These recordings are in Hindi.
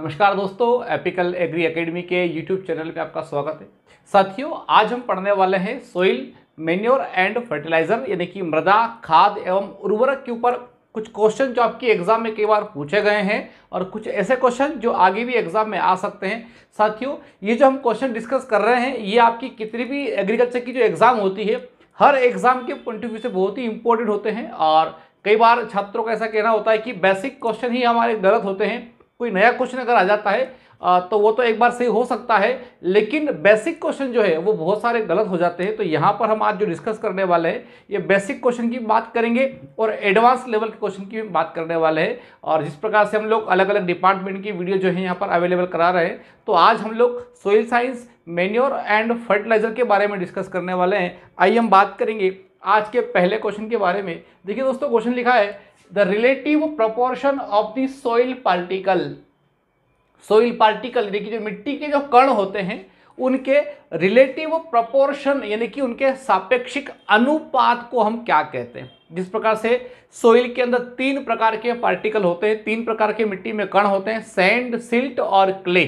नमस्कार दोस्तों एपिकल एग्री एकेडमी के यूट्यूब चैनल पे आपका स्वागत है साथियों आज हम पढ़ने वाले हैं सोइल मेन्योर एंड फर्टिलाइजर यानी कि मृदा खाद एवं उर्वरक के ऊपर कुछ क्वेश्चन जो आपके एग्जाम में कई बार पूछे गए हैं और कुछ ऐसे क्वेश्चन जो आगे भी एग्जाम में आ सकते हैं साथियों ये जो हम क्वेश्चन डिस्कस कर रहे हैं ये आपकी कितनी भी एग्रीकल्चर की जो एग्ज़ाम होती है हर एग्ज़ाम के पॉइंट ऑफ व्यू से बहुत ही इंपॉर्टेंट होते हैं और कई बार छात्रों का ऐसा कहना होता है कि बेसिक क्वेश्चन ही हमारे गलत होते हैं कोई नया क्वेश्चन अगर आ जाता है तो वो तो एक बार सही हो सकता है लेकिन बेसिक क्वेश्चन जो है वो बहुत सारे गलत हो जाते हैं तो यहाँ पर हम आज जो डिस्कस करने वाले हैं ये बेसिक क्वेश्चन की बात करेंगे और एडवांस लेवल के क्वेश्चन की बात करने वाले हैं और जिस प्रकार से हम लोग अलग अलग डिपार्टमेंट की वीडियो जो है यहाँ पर अवेलेबल करा रहे हैं तो आज हम लोग soil science manure and fertilizer के बारे में डिस्कस करने वाले हैं आइए हम बात करेंगे आज के पहले क्वेश्चन के बारे में देखिए दोस्तों क्वेश्चन लिखा है the relative proportion of the soil particle soil particle यानी कि जो मिट्टी के जो कण होते हैं उनके रिलेटिव प्रोपोर्शन यानी कि उनके सापेक्षिक अनुपात को हम क्या कहते हैं जिस प्रकार से सोइल के अंदर तीन प्रकार के पार्टिकल होते हैं तीन प्रकार के मिट्टी में कण होते हैं सैंड सिल्ट और क्ले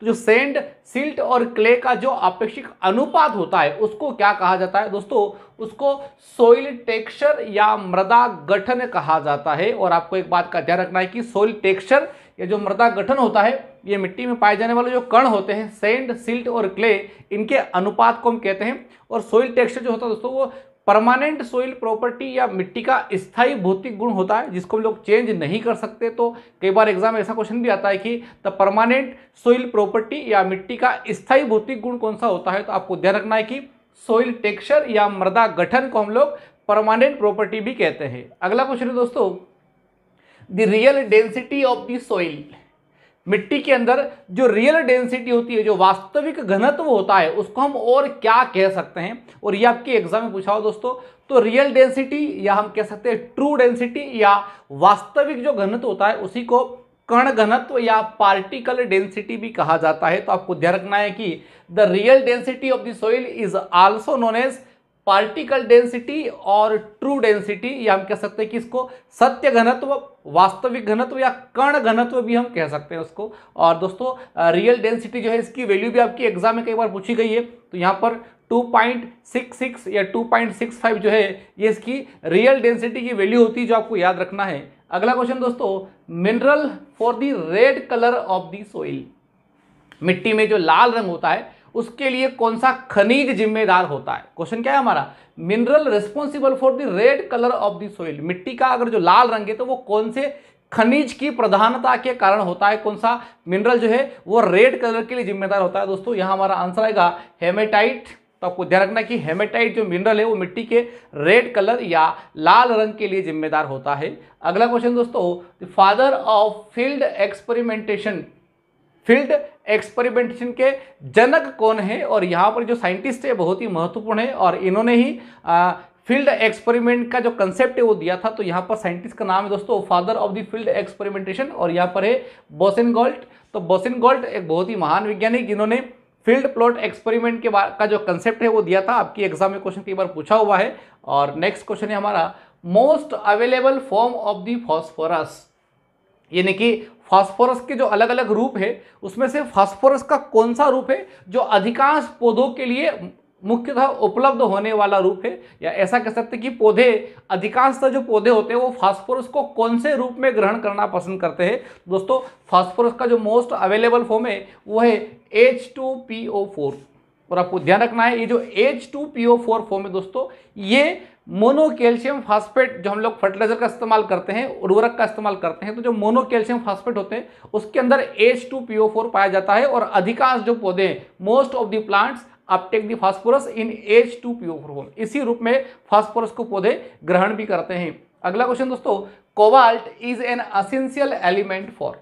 तो जो सेंड सिल्ट और क्ले का जो अपेक्षिक अनुपात होता है उसको क्या कहा जाता है दोस्तों उसको सोइल टेक्सचर या मृदा गठन कहा जाता है और आपको एक बात का ध्यान रखना है कि सोइल टेक्सचर या जो मृदा गठन होता है ये मिट्टी में पाए जाने वाले जो कण होते हैं सेंड सिल्ट और क्ले इनके अनुपात को हम कहते हैं और सोइल टेक्सचर जो होता है दोस्तों वो परमानेंट सोइल प्रॉपर्टी या मिट्टी का स्थायी भौतिक गुण होता है जिसको हम लोग चेंज नहीं कर सकते तो कई बार एग्जाम में ऐसा क्वेश्चन भी आता है कि द परमानेंट सोइल प्रॉपर्टी या मिट्टी का स्थायी भौतिक गुण कौन सा होता है तो आपको ध्यान रखना है कि सोइल टेक्सचर या मृदा गठन को हम लोग परमानेंट प्रॉपर्टी भी कहते हैं अगला क्वेश्चन है दोस्तों the real density of the soil मिट्टी के अंदर जो रियल डेंसिटी होती है जो वास्तविक घनत्व होता है उसको हम और क्या कह सकते हैं और ये आपके एग्जाम में पूछा हो दोस्तों तो रियल डेंसिटी या हम कह सकते हैं ट्रू डेंसिटी या वास्तविक जो घनत्व होता है उसी को कण घनत्व या पार्टिकल डेंसिटी भी कहा जाता है तो आपको ध्यान रखना है कि the real density of the soil is also known as particle density और ट्रू डेंसिटी या हम कह सकते हैं कि इसको सत्य घनत्व वास्तविक घनत्व या कण घनत्व भी हम कह सकते हैं उसको और दोस्तों रियल डेंसिटी जो है इसकी वैल्यू भी आपकी एग्जाम में कई बार पूछी गई है तो यहाँ पर 2.66 या 2.65 जो है ये इसकी रियल डेंसिटी की वैल्यू होती है जो आपको याद रखना है अगला क्वेश्चन दोस्तों mineral for the red colour of the soil मिट्टी में जो लाल रंग होता है उसके लिए कौन सा खनिज जिम्मेदार होता है क्वेश्चन क्या है हमारा mineral responsible for the red colour of the soil मिट्टी का अगर जो लाल रंग है तो वो कौन से खनिज की प्रधानता के कारण होता है कौन सा मिनरल जो है वो रेड कलर के लिए जिम्मेदार होता है दोस्तों यहाँ हमारा आंसर आएगा हेमेटाइट तो आपको ध्यान रखना कि हेमेटाइट जो मिनरल है वो मिट्टी के रेड कलर या लाल रंग के लिए जिम्मेदार होता है अगला क्वेश्चन दोस्तों father of field experimentation field experimentation के जनक कौन है और यहाँ पर जो साइंटिस्ट है बहुत ही महत्वपूर्ण है और इन्होंने ही आ, फील्ड एक्सपेरिमेंट का जो कंसेप्ट है वो दिया था तो यहाँ पर साइंटिस्ट का नाम है दोस्तों father of the field experimentation और यहाँ पर है बोसिन गोल्ट तो बोसिन गोल्ट एक बहुत ही महान वैज्ञानिक जिन्होंने फील्ड प्लॉट एक्सपेरिमेंट के बारे का जो कंसेप्ट है वो दिया था आपकी एग्जाम में क्वेश्चन कई बार पूछा हुआ है और नेक्स्ट क्वेश्चन है हमारा most available form of the phosphorus यानी कि फास्फोरस के जो अलग अलग रूप है उसमें से फास्फोरस का कौन सा रूप है जो अधिकांश पौधों के लिए मुख्यतः उपलब्ध होने वाला रूप है या ऐसा कह सकते कि पौधे अधिकांशतः जो पौधे होते हैं वो फास्फोरस को कौन से रूप में ग्रहण करना पसंद करते हैं तो दोस्तों फास्फोरस का जो मोस्ट अवेलेबल फॉर्म है वो है H two P O four और आपको ध्यान रखना है ये जो H two P O four form है दोस्तों ये मोनो कैल्शियम फास्फेट जो हम लोग फर्टिलाइजर का इस्तेमाल करते हैं उर्वरक का इस्तेमाल करते हैं तो जो मोनो कैल्शियम फास्फेट होते हैं उसके अंदर H two P O four पाया जाता है और अधिकांश जो पौधे हैं most of the plants uptake the phosphorus in H two P O four इसी रूप में फास्फोरस को पौधे ग्रहण भी करते हैं अगला क्वेश्चन दोस्तों cobalt is an essential element for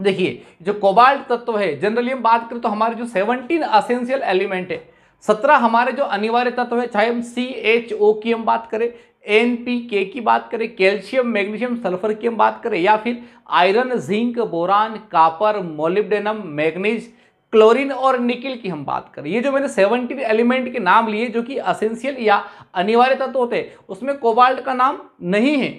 देखिए जो कोबाल्ट तत्व है जनरली हम बात करें तो हमारे जो सेवनटीन असेंशियल एलिमेंट है सत्रह हमारे जो अनिवार्य तत्व है चाहे हम सी एच ओ की हम बात करें एन पी के की बात करें कैल्शियम मैग्नीशियम सल्फर की हम बात करें या फिर iron zinc boron copper molybdenum manganese chlorine और निकिल की हम बात करें ये जो मैंने सेवनटीन एलिमेंट के नाम लिए जो कि असेंशियल या अनिवार्य तत्व होते हैं उसमें कोबाल्ट का नाम नहीं है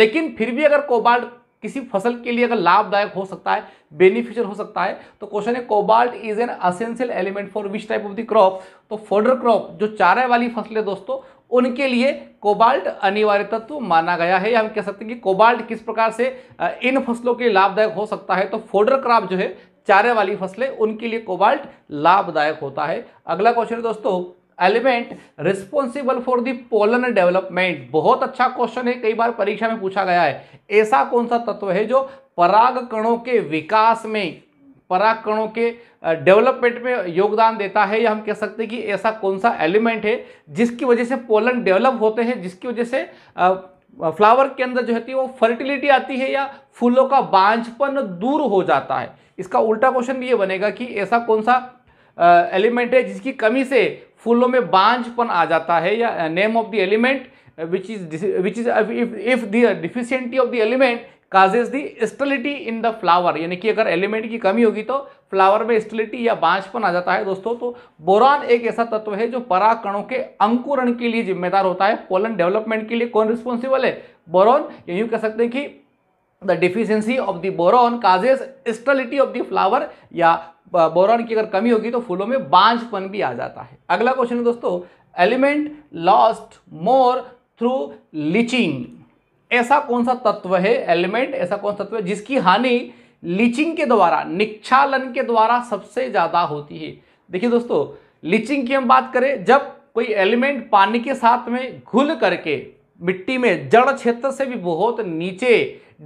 लेकिन फिर भी अगर कोबाल्ट किसी फसल के लिए अगर लाभदायक हो सकता है बेनिफिशियल हो सकता है तो क्वेश्चन है cobalt is an essential element for which type of the crop तो फोडर क्रॉप जो चारे वाली फसलें दोस्तों उनके लिए कोबाल्ट अनिवार्य तत्व माना गया है या हम कह सकते हैं कि कोबाल्ट किस प्रकार से इन फसलों के लिए लाभदायक हो सकता है तो फोडर क्रॉप जो है चारे वाली फसलें उनके लिए कोबाल्ट लाभदायक होता है अगला क्वेश्चन है दोस्तों element responsible for the pollen development बहुत अच्छा क्वेश्चन है कई बार परीक्षा में पूछा गया है ऐसा कौन सा तत्व है जो पराग कणों के विकास में पराग कणों के डेवलपमेंट में योगदान देता है या हम कह सकते हैं कि ऐसा कौन सा एलिमेंट है जिसकी वजह से पोलन डेवलप होते हैं जिसकी वजह से फ्लावर के अंदर जो है वो फर्टिलिटी आती है या फूलों का बांझपन दूर हो जाता है इसका उल्टा क्वेश्चन भी ये बनेगा कि ऐसा कौन सा एलिमेंट है जिसकी कमी से फूलों में बांझपन आ जाता है या name of the element which is which is if the deficiency of the element element causes the sterility in the यानी कि अगर एलिमेंट की कमी होगी तो फ्लावर में स्टिलिटी या बांझपन आ जाता है दोस्तों तो बोरान एक ऐसा तत्व है जो पराकणों के अंकुरण के लिए जिम्मेदार होता है पोलन डेवलपमेंट के लिए कौन रिस्पॉन्सिबल है बोरॉन यूँ कह सकते हैं कि the deficiency of the boron causes sterility of the flower या बोरॉन की अगर कमी होगी तो फूलों में बांझपन भी आ जाता है अगला क्वेश्चन है दोस्तों element lost more through leaching ऐसा कौन सा तत्व है एलिमेंट ऐसा कौन सा तत्व है जिसकी हानि लीचिंग के द्वारा निक्षालन के द्वारा सबसे ज़्यादा होती है देखिए दोस्तों लीचिंग की हम बात करें जब कोई एलिमेंट पानी के साथ में घुल करके मिट्टी में जड़ क्षेत्र से भी बहुत नीचे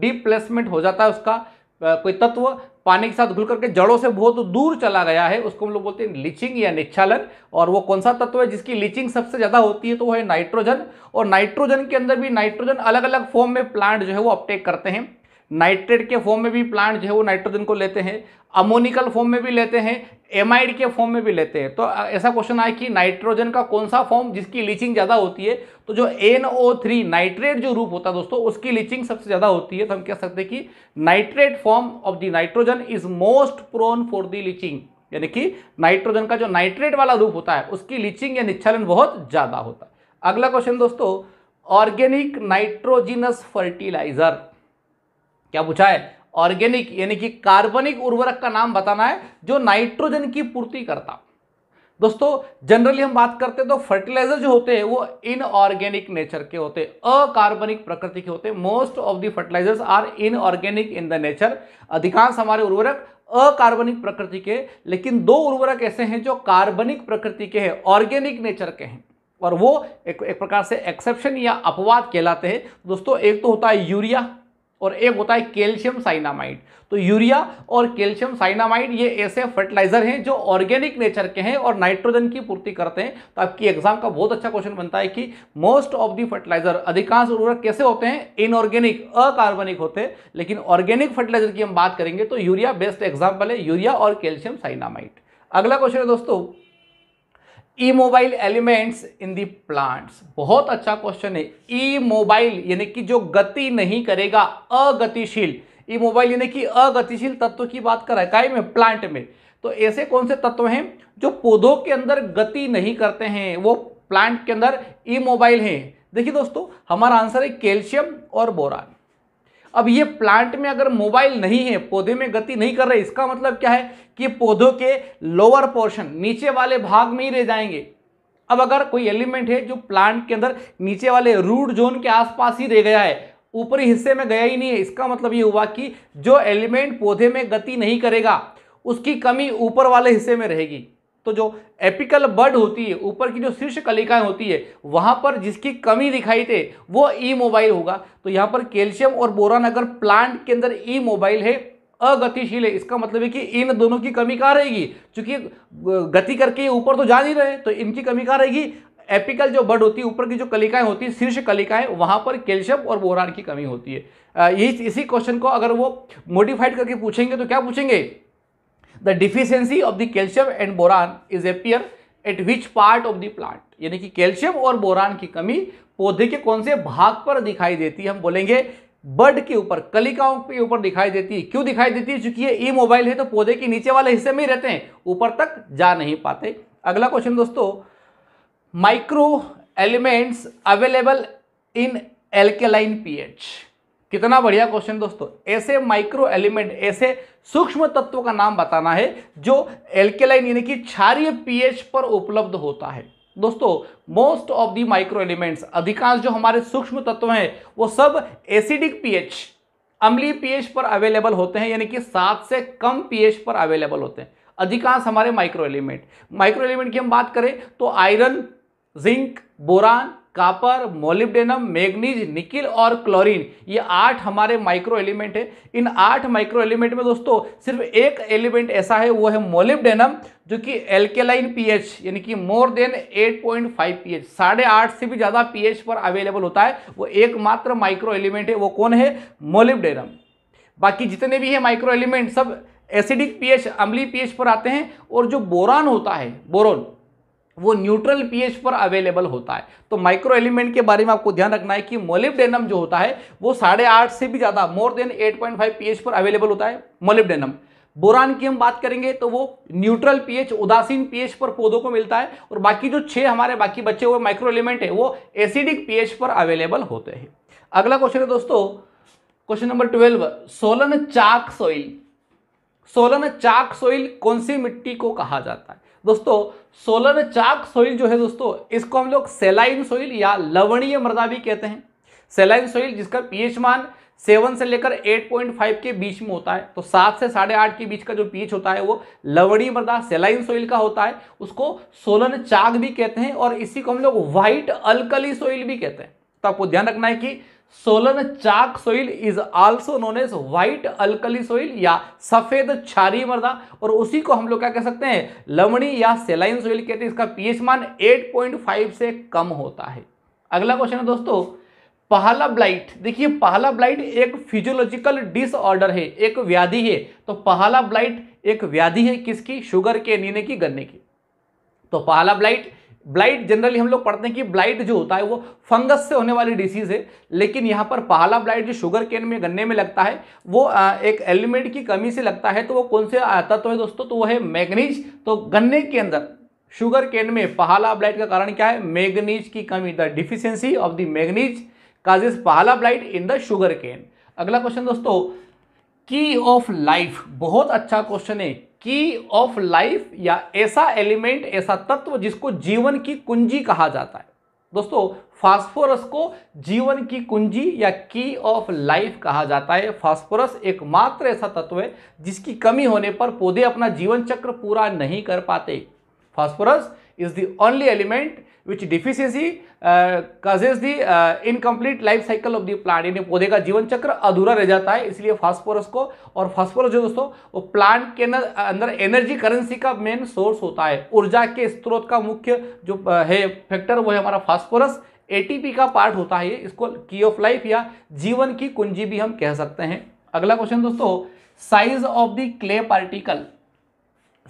डिप्लेसमेंट हो जाता है उसका कोई तत्व पानी के साथ घुल करके जड़ों से बहुत दूर चला गया है उसको हम लोग बोलते हैं लीचिंग या निच्छालन और वो कौन सा तत्व है जिसकी लीचिंग सबसे ज़्यादा होती है तो वो है नाइट्रोजन और नाइट्रोजन के अंदर भी नाइट्रोजन अलग अलग फॉर्म में प्लांट जो है वो अपटेक करते हैं नाइट्रेट के फॉर्म में भी प्लांट जो है वो नाइट्रोजन को लेते हैं अमोनिकल फॉर्म में भी लेते हैं एमाइड के फॉर्म में भी लेते हैं तो ऐसा क्वेश्चन आया कि नाइट्रोजन का कौन सा फॉर्म जिसकी लीचिंग ज़्यादा होती है तो जो NO3 नाइट्रेट जो रूप होता है दोस्तों उसकी लीचिंग सबसे ज़्यादा होती है तो हम कह सकते हैं कि nitrate form of the nitrogen is most prone for the leaching यानी कि नाइट्रोजन का जो नाइट्रेट वाला रूप होता है उसकी लीचिंग या निच्छलन बहुत ज़्यादा होता है अगला क्वेश्चन दोस्तों ऑर्गेनिक नाइट्रोजिनस फर्टिलाइजर क्या पूछा है ऑर्गेनिक यानी कि कार्बनिक उर्वरक का नाम बताना है जो नाइट्रोजन की पूर्ति करता दोस्तों जनरली हम बात करते हैं तो फर्टिलाइजर जो होते हैं वो इनऑर्गेनिक नेचर के होते हैं अकार्बनिक प्रकृति के होते हैं most of the fertilizers are inorganic in the nature अधिकांश हमारे उर्वरक अकार्बनिक प्रकृति के लेकिन दो उर्वरक ऐसे हैं जो कार्बनिक प्रकृति के हैं ऑर्गेनिक नेचर के हैं और वो एक, एक प्रकार से एक्सेप्शन या अपवाद कहलाते हैं दोस्तों एक तो होता है यूरिया और एक होता है कैल्शियम साइनामाइड तो यूरिया और कैल्शियम साइनामाइड ये ऐसे फर्टिलाइजर हैं जो ऑर्गेनिक नेचर के हैं और नाइट्रोजन की पूर्ति करते हैं तो आपकी एग्जाम का बहुत अच्छा क्वेश्चन बनता है कि मोस्ट ऑफ दी फर्टिलाइजर अधिकांश उर्वरक कैसे होते हैं इनऑर्गेनिक अकार्बनिक होते हैं लेकिन ऑर्गेनिक फर्टिलाइजर की हम बात करेंगे तो यूरिया बेस्ट एग्जाम्पल है यूरिया और कैल्शियम साइनामाइड अगला क्वेश्चन है दोस्तों immobile elements in the plants बहुत अच्छा क्वेश्चन है ई मोबाइल यानी कि जो गति नहीं करेगा अगतिशील ई मोबाइल यानी कि अगतिशील तत्व की बात कर रहा है में प्लांट में तो ऐसे कौन से तत्व हैं जो पौधों के अंदर गति नहीं करते हैं वो प्लांट के अंदर ई मोबाइल हैं देखिए दोस्तों हमारा आंसर है कैल्शियम और बोरान अब ये प्लांट में अगर मोबाइल नहीं है पौधे में गति नहीं कर रहे इसका मतलब क्या है कि पौधों के लोअर पोर्शन नीचे वाले भाग में ही रह जाएंगे अब अगर कोई एलिमेंट है जो प्लांट के अंदर नीचे वाले रूट जोन के आसपास ही रह गया है ऊपरी हिस्से में गया ही नहीं है इसका मतलब ये हुआ कि जो एलिमेंट पौधे में गति नहीं करेगा उसकी कमी ऊपर वाले हिस्से में रहेगी तो जो एपिकल बर्ड होती है ऊपर की जो शीर्ष कलिकाएं होती है वहां पर जिसकी कमी दिखाई दे वो ई मोबाइल होगा तो यहाँ पर कैल्शियम और बोरान अगर प्लांट के अंदर ई मोबाइल है अगतिशील है इसका मतलब है कि इन दोनों की कमी कहाँ रहेगी क्योंकि गति करके ऊपर तो जा नहीं रहे तो इनकी कमी कहाँ रहेगी एपिकल जो बर्ड होती है ऊपर की जो कलिकाएं होती है शीर्ष कलिकाएं वहां पर कैल्शियम और बोरान की कमी होती है इसी क्वेश्चन को अगर वो मोडिफाइड करके पूछेंगे तो क्या पूछेंगे the deficiency of the calcium and boron is appear at which part of the plant यानी कि कैल्शियम और बोरान की कमी पौधे के कौन से भाग पर दिखाई देती है हम बोलेंगे बड के ऊपर कलिकाओं के ऊपर दिखाई देती है क्यों दिखाई देती है चूंकि ये मोबाइल है तो पौधे के नीचे वाले हिस्से में ही रहते हैं ऊपर तक जा नहीं पाते अगला क्वेश्चन दोस्तों micro elements available in alkaline pH कितना बढ़िया क्वेश्चन दोस्तों ऐसे माइक्रो एलिमेंट ऐसे सूक्ष्म तत्व का नाम बताना है जो एल्केलाइन यानी कि क्षारीय पीएच पर उपलब्ध होता है दोस्तों most of the micro elements अधिकांश जो हमारे सूक्ष्म तत्व हैं वो सब एसिडिक पीएच अम्लीय पीएच पर अवेलेबल होते हैं यानी कि सात से कम पीएच पर अवेलेबल होते हैं अधिकांश हमारे माइक्रो एलिमेंट माइक्रो एलिमेंट की हम बात करें तो iron zinc boron copper molybdenum manganese nickel और क्लोरीन ये आठ हमारे माइक्रो एलिमेंट है इन आठ माइक्रो एलिमेंट में दोस्तों सिर्फ एक एलिमेंट ऐसा है वो है मोलिब्डेनम जो कि एल्केलाइन पीएच यानी कि मोर देन 8.5 पीएच साढ़े आठ से भी ज़्यादा पीएच पर अवेलेबल होता है वो एकमात्र माइक्रो एलिमेंट है वो कौन है मोलिब्डेनम बाकी जितने भी है माइक्रो एलिमेंट सब एसिडिक पीएच अम्ली पीएच पर आते हैं और जो बोरान होता है बोरोन वो न्यूट्रल पीएच पर अवेलेबल होता है तो माइक्रो एलिमेंट के बारे में आपको ध्यान रखना है कि मोलिबडेनम जो होता है वो साढ़े आठ से भी ज़्यादा मोर देन 8.5 पीएच पर अवेलेबल होता है मोलिबडेनम बोरान की हम बात करेंगे तो वो न्यूट्रल पीएच उदासीन पीएच पर पौधों को मिलता है और बाकी जो छः हमारे बाकी बच्चे हुए माइक्रो एलिमेंट है वो एसिडिक पीएच पर अवेलेबल होते हैं अगला क्वेश्चन है दोस्तों question number twelve solonchak soil solonchak soil कौन सी मिट्टी को कहा जाता है दोस्तों सोलर चाक सोइल जो है दोस्तों इसको हम लोग सेलाइन सोइल या लवणीय मृदा भी कहते हैं सेलाइन सोइल जिसका पीएच मान सेवन से लेकर एट पॉइंट फाइव के बीच में होता है तो सात से साढ़े आठ के बीच का जो पीच होता है वो लवणीय मृदा सेलाइन सोइल का होता है उसको सोलन चाक भी कहते हैं और इसी को हम लोग व्हाइट अलकली सोइल भी कहते हैं तो आपको ध्यान रखना है कि solonchak soil is also known as white alkali soil या सफेद छारी मृदा और उसी को हम लोग क्या कह सकते हैं लमणी या सेलाइन सोइल कहते हैं इसका पीएच मान 8.5 से कम होता है अगला क्वेश्चन है दोस्तों पहला ब्लाइट देखिए पहला ब्लाइट एक फिजियोलॉजिकल डिसऑर्डर है एक व्याधि है तो पहला ब्लाइट एक व्याधि है किसकी शुगर के नीने की गन्ने की तो पहला ब्लाइट ब्लाइट जनरली हम लोग पढ़ते हैं कि ब्लाइट जो होता है वो फंगस से होने वाली डिसीज़ है लेकिन यहाँ पर पहला ब्लाइट जो शुगर केन में गन्ने में लगता है वो एक एलिमेंट की कमी से लगता है तो वो कौन से तत्व है दोस्तों तो वो है मैग्नीज तो गन्ने के अंदर शुगर केन में पहला ब्लाइट का कारण क्या है मैग्नीज की कमी the deficiency of the manganese causes Pahala blight in the sugarcane अगला क्वेश्चन दोस्तों की ऑफ लाइफ बहुत अच्छा क्वेश्चन है की ऑफ लाइफ या ऐसा एलिमेंट ऐसा तत्व जिसको जीवन की कुंजी कहा जाता है दोस्तों फास्फोरस को जीवन की कुंजी या की ऑफ लाइफ कहा जाता है फास्फोरस एकमात्र ऐसा तत्व है जिसकी कमी होने पर पौधे अपना जीवन चक्र पूरा नहीं कर पाते phosphorus is the only element which deficiency causes the incomplete life cycle of the plant यानी पौधे का जीवन चक्र अधूरा रह जाता है इसलिए फास्फोरस को और फास्फोरस जो दोस्तों वो प्लांट के अंदर एनर्जी करेंसी का मेन सोर्स होता है ऊर्जा के स्रोत का मुख्य जो uh, है फैक्टर वो है हमारा फास्फोरस एटीपी का पार्ट होता है ये इसको की ऑफ लाइफ या जीवन की कुंजी भी हम कह सकते हैं अगला क्वेश्चन दोस्तों size of the clay particle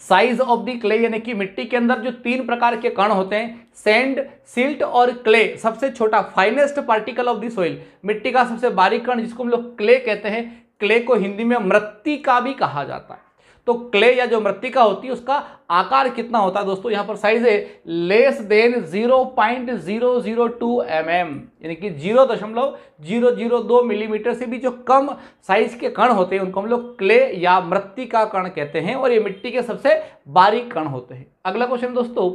size of the clay यानी कि मिट्टी के अंदर जो तीन प्रकार के कण होते हैं सेंड सिल्ट और क्ले सबसे छोटा finest particle of the oil मिट्टी का सबसे बारीक कण जिसको हम लोग क्ले कहते हैं क्ले को हिंदी में मृत्तिका भी कहा जाता है तो क्ले या जो मृत्तिका होती है उसका आकार कितना होता है दोस्तों यहाँ पर साइज है लेस देन 0.002 mm यानी कि जीरो दशमलव जीरो जीरो दो मिलीमीटर से भी जो कम साइज के कण होते हैं उनको हम लोग क्ले या मृत्तिका कण कहते हैं और ये मिट्टी के सबसे बारीक कण होते हैं अगला क्वेश्चन दोस्तों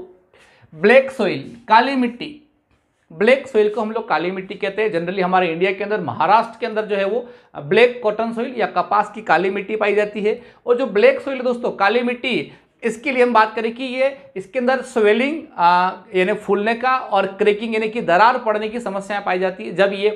ब्लैक सोइल काली मिट्टी ब्लैक सोइल को हम लोग काली मिट्टी कहते हैं जनरली हमारे इंडिया के अंदर महाराष्ट्र के अंदर जो है वो ब्लैक कॉटन सोइल या कपास की काली मिट्टी पाई जाती है और जो ब्लैक सोइल दोस्तों काली मिट्टी इसके लिए हम बात करें कि ये इसके अंदर स्वेलिंग यानी फूलने का और क्रेकिंग यानी कि दरार पड़ने की समस्याएं पाई जाती है जब ये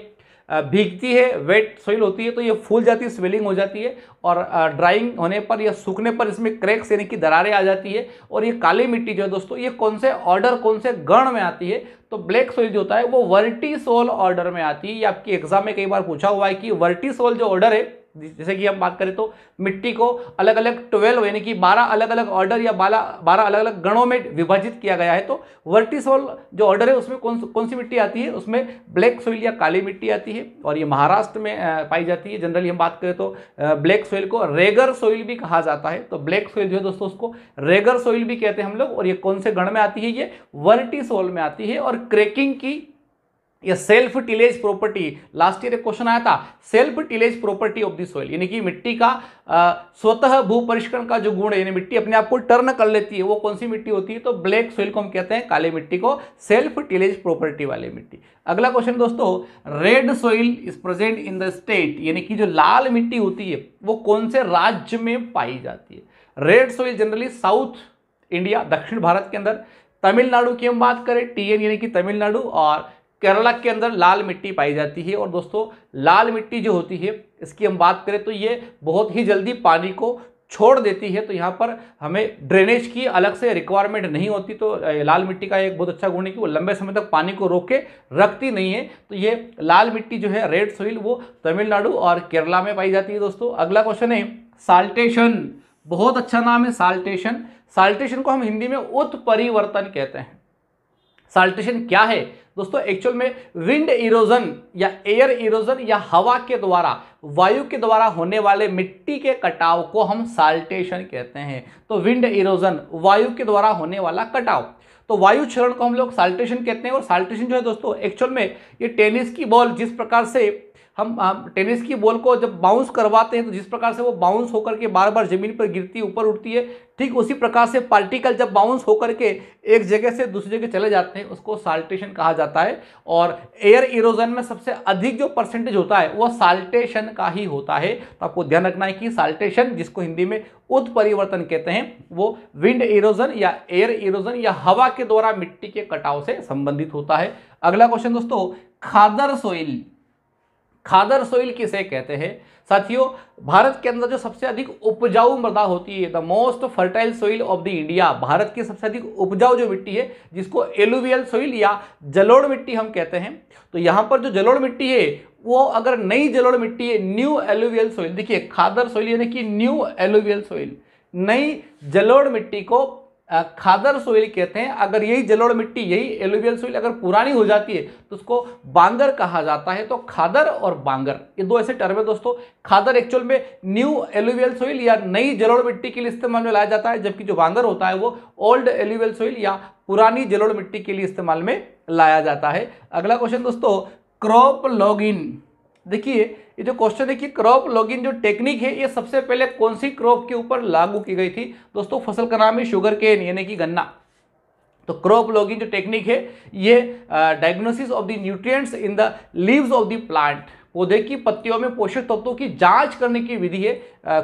भीगती है वेट सोइल होती है तो ये फूल जाती है स्वेलिंग हो जाती है और ड्राइंग होने पर या सूखने पर इसमें क्रैक्स यानी कि दरारें आ जाती है और ये काली मिट्टी जो है दोस्तों ये कौन से ऑर्डर कौन से गण में आती है तो ब्लैक सोइल जो होता है वो सोल ऑर्डर में आती है ये आपकी एग्जाम में कई बार पूछा हुआ है कि सोल जो ऑर्डर है जैसे कि हम बात करें तो मिट्टी को अलग अलग ट्वेल्व यानी कि बारह अलग अलग ऑर्डर या बारह बारह अलग अलग गणों में विभाजित किया गया है तो वर्टिसोल जो ऑर्डर है उसमें कौन कौन सी मिट्टी आती है उसमें ब्लैक सोइल या काली मिट्टी आती है और ये महाराष्ट्र में पाई जाती है जनरली हम बात करें तो ब्लैक सोइल को रेगर सोइल भी कहा जाता है तो ब्लैक सोइल जो है दोस्तों उसको रेगर सोइल भी कहते हैं हम लोग और ये कौन से गण में आती है ये वर्टिसोल में आती है और क्रेकिंग की या self tillage property last year एक क्वेश्चन आया था self tillage property of the soil यानी कि मिट्टी का स्वतः भू परिष्करण का जो गुण है यानी मिट्टी अपने आप को टर्न कर लेती है वो कौन सी मिट्टी होती है तो ब्लैक सोइल को हम कहते हैं काली मिट्टी को सेल्फ टिलेज प्रॉपर्टी वाली मिट्टी अगला क्वेश्चन दोस्तों red soil is present in the state यानी कि जो लाल मिट्टी होती है वो कौन से राज्य में पाई जाती है red soil generally South India दक्षिण भारत के अंदर तमिलनाडु की हम बात करें टीएन यानी कि तमिलनाडु और केरला के अंदर लाल मिट्टी पाई जाती है और दोस्तों लाल मिट्टी जो होती है इसकी हम बात करें तो ये बहुत ही जल्दी पानी को छोड़ देती है तो यहाँ पर हमें ड्रेनेज की अलग से रिक्वायरमेंट नहीं होती तो लाल मिट्टी का एक बहुत अच्छा गुण है कि वो लंबे समय तक पानी को रोक के रखती नहीं है तो ये लाल मिट्टी जो है रेड सोइल वो तमिलनाडु और केरला में पाई जाती है दोस्तों अगला क्वेश्चन है साल्टेशन बहुत अच्छा नाम है साल्टेशन साल्टेशन को हम हिंदी में उत्परिवर्तन कहते हैं साल्टेशन क्या है दोस्तों एक्चुअल में विंड इरोजन या एयर इरोजन या हवा के द्वारा वायु के द्वारा होने वाले मिट्टी के कटाव को हम साल्टेशन कहते हैं तो विंड इरोजन वायु के द्वारा होने वाला कटाव तो वायु क्षरण को हम लोग साल्टेशन कहते हैं और साल्टेशन जो है दोस्तों एक्चुअल में ये टेनिस की बॉल जिस प्रकार से हम टेनिस की बॉल को जब बाउंस करवाते हैं तो जिस प्रकार से वो बाउंस होकर के बार बार ज़मीन पर गिरती है ऊपर उठती है ठीक उसी प्रकार से पार्टिकल जब बाउंस होकर के एक जगह से दूसरी जगह चले जाते हैं उसको साल्टेशन कहा जाता है और एयर इरोजन में सबसे अधिक जो परसेंटेज होता है वह साल्टेशन का ही होता है तो आपको ध्यान रखना है कि साल्टेशन जिसको हिंदी में उत्परिवर्तन कहते हैं वो विंड इरोजन या एयर इरोजन या हवा के द्वारा मिट्टी के कटाव से संबंधित होता है अगला क्वेश्चन दोस्तों खादर सोइल खादर सोइल किसे कहते हैं साथियों भारत के अंदर जो सबसे अधिक उपजाऊ मृदा होती है the most fertile soil of the India भारत की सबसे अधिक उपजाऊ जो मिट्टी है जिसको एलुवियल सोइल या जलोड़ मिट्टी हम कहते हैं तो यहाँ पर जो जलोड़ मिट्टी है वो अगर नई जलोड़ मिट्टी है न्यू एलुवियल सोइल देखिए खादर सोइल यानी कि न्यू एलुवियल सोइल नई जलोड़ मिट्टी को खादर सोइल कहते हैं अगर यही जलोड़ मिट्टी यही एलोवियल सोइल अगर पुरानी हो जाती है तो उसको बांगर कहा जाता है तो खादर और बांगर ये दो ऐसे टर्म है दोस्तों खादर एक्चुअल में न्यू एलोवियल सोइल या नई जलोड़ मिट्टी के लिए इस्तेमाल में लाया जाता है जबकि जो बांगर होता है वो ओल्ड एलोवियल सोइल या पुरानी जलोड़ मिट्टी के लिए इस्तेमाल में लाया जाता है अगला क्वेश्चन दोस्तों क्रॉप लॉग देखिए ये जो क्वेश्चन है कि क्रॉप लॉगिन जो टेक्निक है ये सबसे पहले कौन सी क्रॉप के ऊपर लागू की गई थी दोस्तों फसल का नाम है शुगर केन यानी कि गन्ना तो क्रॉप लॉगिन जो टेक्निक है ये diagnosis of the nutrients in the leaves of the plant पौधे की पत्तियों में पोषक तत्वों की जांच करने की विधि है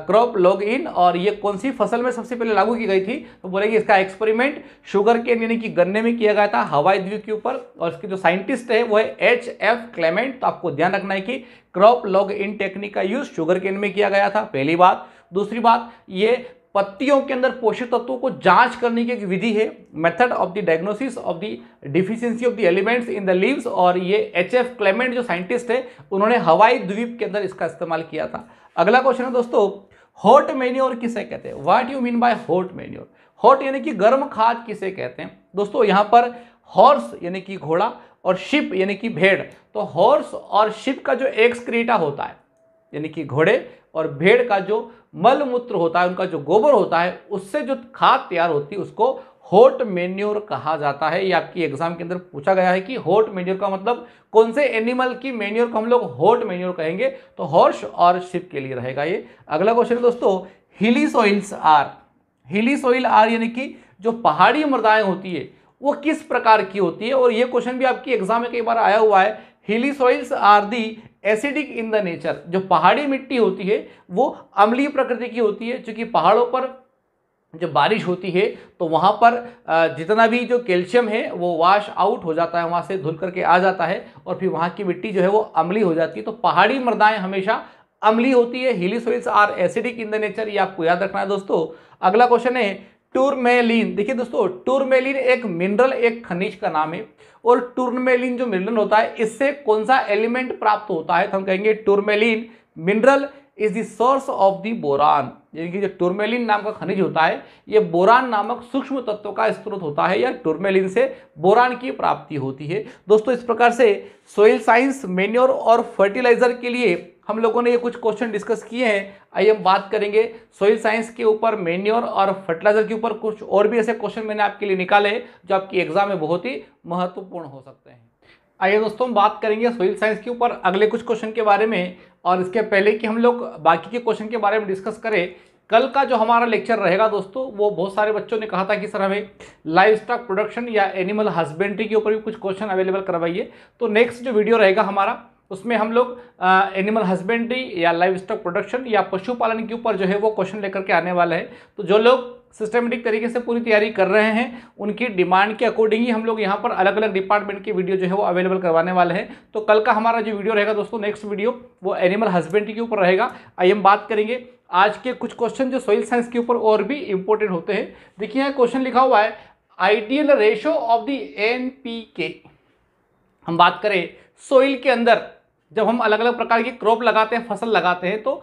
क्रॉप लॉग इन और ये कौन सी फसल में सबसे पहले लागू की गई थी तो बोलेंगे इसका एक्सपेरिमेंट शुगर केन यानी कि गन्ने में किया गया था हवाई द्वीप के ऊपर और इसके जो साइंटिस्ट है वो है एच एफ क्लेमेंट तो आपको ध्यान रखना है कि क्रॉप लॉग इन टेक्निक का यूज शुगर केन में किया गया था पहली बात दूसरी बात ये पत्तियों के अंदर पोषक तत्वों को जांच करने की एक विधि है method of the diagnosis of the deficiency of the elements in the leaves और ये एच एफ क्लेमेंट जो साइंटिस्ट है उन्होंने हवाई द्वीप के अंदर इसका इस्तेमाल किया था अगला क्वेश्चन है दोस्तों हॉट मेन्योर किसे कहते हैं what you mean by hot manure hot यानी कि गर्म खाद किसे कहते हैं दोस्तों यहाँ पर हॉर्स यानी कि घोड़ा और शिप यानी कि भेड़ तो हॉर्स और शिप का जो एक्सक्रीटा होता है यानी कि घोड़े और भेड़ का जो मल मूत्र होता है उनका जो गोबर होता है उससे जो खाद तैयार होती है उसको होट मेन्योर कहा जाता है ये आपकी एग्जाम के अंदर पूछा गया है कि होट मेन्योर का मतलब कौन से एनिमल की मेन्योर को हम लोग होट मेन्योर कहेंगे तो हॉर्स और शिप के लिए रहेगा ये अगला क्वेश्चन दोस्तों hilly soils are hilly soil are यानी कि जो पहाड़ी मृदाएं होती है वो किस प्रकार की होती है और ये क्वेश्चन भी आपकी एग्जाम में कई बार आया हुआ है hilly soils are the acidic in the nature जो पहाड़ी मिट्टी होती है वो अम्लीय प्रकृति की होती है चूंकि पहाड़ों पर जब बारिश होती है तो वहाँ पर जितना भी जो कैल्शियम है वो वाश आउट हो जाता है वहाँ से धुल करके आ जाता है और फिर वहाँ की मिट्टी जो है वो अम्ली हो जाती है तो पहाड़ी मृदाएँ हमेशा अम्ली होती है hilly soils are acidic in the nature ये आपको याद रखना है दोस्तों अगला क्वेश्चन है टूरमेलिन देखिए दोस्तों टूरमेलिन एक मिनरल एक खनिज का नाम है और टूरमेलिन जो मिनरल होता है इससे कौन सा एलिमेंट प्राप्त होता है तो हम कहेंगे tourmaline mineral is the ores of the boron यानी कि जो टूरमेलिन नाम का खनिज होता है ये बोरान नामक सूक्ष्म तत्व का स्त्रोत होता है या टूरमेलिन से बोरान की प्राप्ति होती है दोस्तों इस प्रकार से सोइल साइंस मेन्योर और फर्टिलाइजर के लिए हम लोगों ने ये कुछ क्वेश्चन डिस्कस किए हैं आइए हम बात करेंगे सोइल साइंस के ऊपर मेन्योर और फर्टिलाइजर के ऊपर कुछ और भी ऐसे क्वेश्चन मैंने आपके लिए निकाले जो आपकी एग्जाम में बहुत ही महत्वपूर्ण हो सकते हैं आइए दोस्तों हम बात करेंगे सोइल साइंस के ऊपर अगले कुछ क्वेश्चन के बारे में और इसके पहले कि हम लोग बाकी के क्वेश्चन के बारे में डिस्कस करें कल का जो हमारा लेक्चर रहेगा दोस्तों वो बहुत सारे बच्चों ने कहा था कि सर हमें लाइव स्टॉक प्रोडक्शन या एनिमल हस्बेंड्री के ऊपर भी कुछ क्वेश्चन अवेलेबल करवाइए तो नेक्स्ट जो वीडियो रहेगा हमारा उसमें हम लोग एनिमल हस्बेंड्री या लाइव स्टॉक प्रोडक्शन या पशुपालन के ऊपर जो है वो क्वेश्चन लेकर के आने वाला है तो जो लोग सिस्टमेटिक तरीके से पूरी तैयारी कर रहे हैं उनकी डिमांड के अकॉर्डिंग ही हम लोग यहाँ पर अलग अलग डिपार्टमेंट की वीडियो जो है वो अवेलेबल करवाने वाले हैं तो कल का हमारा जो वीडियो रहेगा दोस्तों नेक्स्ट वीडियो वो एनिमल हस्बेंड्री के ऊपर रहेगा आई हम बात करेंगे आज के कुछ क्वेश्चन जो सॉइल साइंस के ऊपर और भी इम्पोर्टेंट होते हैं देखिए यहाँ क्वेश्चन लिखा हुआ है ideal ratio of the N हम बात करें सोइल के अंदर जब हम अलग अलग प्रकार की क्रॉप लगाते हैं फसल लगाते हैं तो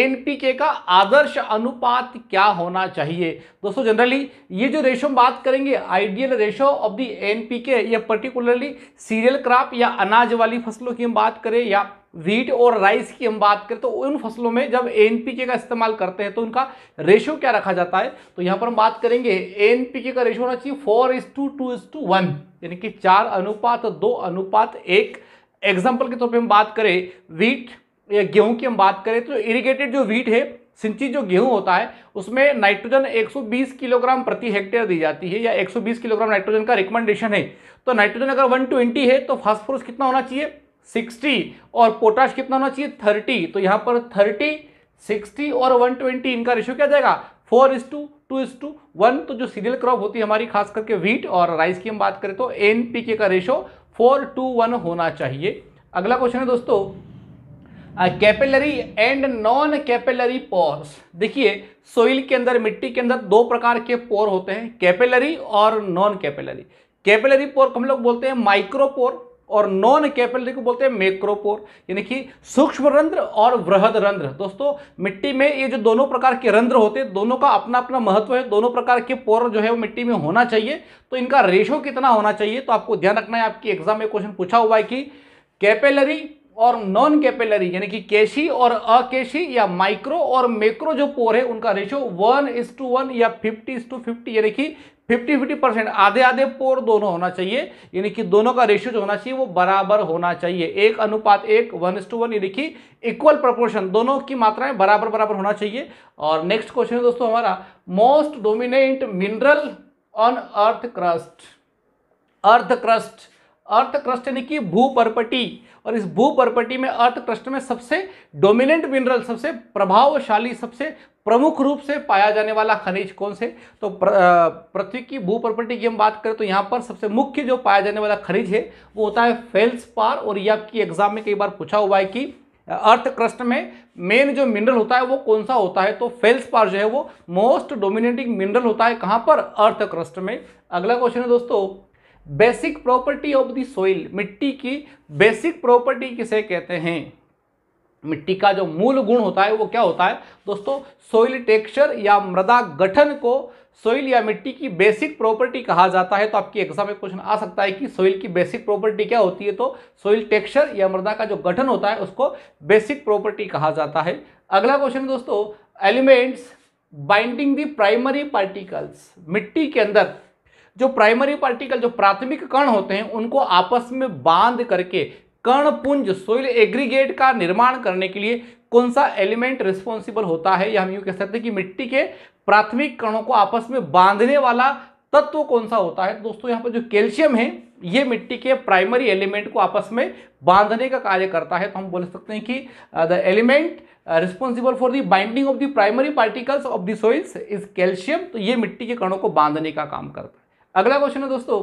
एनपीके का आदर्श अनुपात क्या होना चाहिए दोस्तों जनरली ये जो रेशो हम बात करेंगे ideal ratio of the NPK या पर्टिकुलरली सीरियल क्रॉप या अनाज वाली फसलों की हम बात करें या व्हीट और राइस की हम बात करें तो उन फसलों में जब एनपीके का इस्तेमाल करते हैं तो उनका रेशो क्या रखा जाता है तो यहाँ पर हम बात करेंगे एन का रेशो होना चाहिए four is to two is to one यानी कि चार अनुपात दो अनुपात एक एग्जाम्पल के तौर पर हम बात करें वीट या गेहूं की हम बात करें तो इरिगेटेड जो वीट है सिंचित जो गेहूं होता है उसमें नाइट्रोजन 120 किलोग्राम प्रति हेक्टेयर दी जाती है या 120 किलोग्राम नाइट्रोजन का रिकमेंडेशन है तो नाइट्रोजन अगर 120 है तो फास्फोरस कितना होना चाहिए 60 और पोटाश कितना होना चाहिए 30 तो यहाँ पर 30, 60 और 120 इनका रेशियो क्या जाएगा four is to two is to one तो जो सीरियल क्रॉप होती है हमारी खास करके वीट और राइस की हम बात करें तो एन पी के का रेशो फोर टू वन होना चाहिए अगला क्वेश्चन है दोस्तों capillary and non capillary pores देखिए सोइल के अंदर मिट्टी के अंदर दो प्रकार के पोर होते हैं कैपेलरी और नॉन कैपेलरी कैपेलरी पोर हम लोग बोलते हैं माइक्रोपोर और नॉन कैपिलरी को बोलते हैं मैक्रोपोर यानी कि सूक्ष्म रंध्र और वृहद रंध्र दोस्तों मिट्टी में ये जो दोनों प्रकार के रंध्र होते हैं दोनों का अपना अपना महत्व है दोनों प्रकार के पोर जो है वो मिट्टी में होना चाहिए तो इनका रेशो कितना होना चाहिए तो आपको ध्यान रखना है आपकी एग्जाम में क्वेश्चन पूछा हुआ है कि कैपेलरी और नॉन कैपेलरी यानी कि केशी और अकेशी या माइक्रो और मैक्रो जो पोर है उनका ratio one is to one या फिफ्टी इज टू फिफ्टी यानी कि फिफ्टी फिफ्टी परसेंट आधे आधे पोर दोनों होना चाहिए यानी कि दोनों का रेशियो जो होना चाहिए वो बराबर होना चाहिए एक अनुपात एक वन एस टू वन यानी कि इक्वल प्रपोर्शन दोनों की मात्राएं बराबर बराबर होना चाहिए और नेक्स्ट क्वेश्चन है दोस्तों हमारा most dominant mineral on earth crust earth crust earth crust यानी कि भू परपटी और इस भू परपटी में अर्थक्रस्ट में सबसे डोमिनेंट मिनरल सबसे प्रभावशाली सबसे प्रमुख रूप से पाया जाने वाला खनिज कौन से तो पृथ्वी की भू की हम बात करें तो यहाँ पर सबसे मुख्य जो पाया जाने वाला खनिज है वो होता है फेल्स पार और ये आपकी एग्जाम में कई बार पूछा हुआ है कि अर्थ क्रस्ट में मेन जो मिनरल होता है वो कौन सा होता है तो फेल्स पार जो है वो मोस्ट डोमिनेटिंग मिनरल होता है कहाँ पर अर्थ क्रस्ट में अगला क्वेश्चन है दोस्तों basic property of the soil मिट्टी की बेसिक प्रॉपर्टी किसे कहते हैं मिट्टी का जो मूल गुण होता है वो क्या होता है दोस्तों सोइल टेक्सचर या मृदा गठन को सोइल या मिट्टी की बेसिक प्रॉपर्टी कहा जाता है तो आपकी एग्जाम में क्वेश्चन आ सकता है कि सोइल की बेसिक प्रॉपर्टी क्या होती है तो सोइल टेक्सचर या मृदा का जो गठन होता है उसको बेसिक प्रॉपर्टी कहा जाता है अगला क्वेश्चन दोस्तों elements binding the primary particles मिट्टी के अंदर जो प्राइमरी पार्टिकल जो प्राथमिक कण होते हैं उनको आपस में बांध करके पुंज सोइल एग्रीगेट का निर्माण करने के लिए कौन सा एलिमेंट रिस्पॉन्सिबल होता है या हम यूँ कह सकते हैं कि मिट्टी के प्राथमिक कणों को आपस में बांधने वाला तत्व कौन सा होता है दोस्तों यहाँ पर जो कैल्शियम है ये मिट्टी के प्राइमरी एलिमेंट को आपस में बांधने का कार्य करता है तो हम बोल सकते हैं कि the element responsible for the binding of the primary particles of the soils is calcium तो ये मिट्टी के कणों को बांधने का काम करता है अगला क्वेश्चन है दोस्तों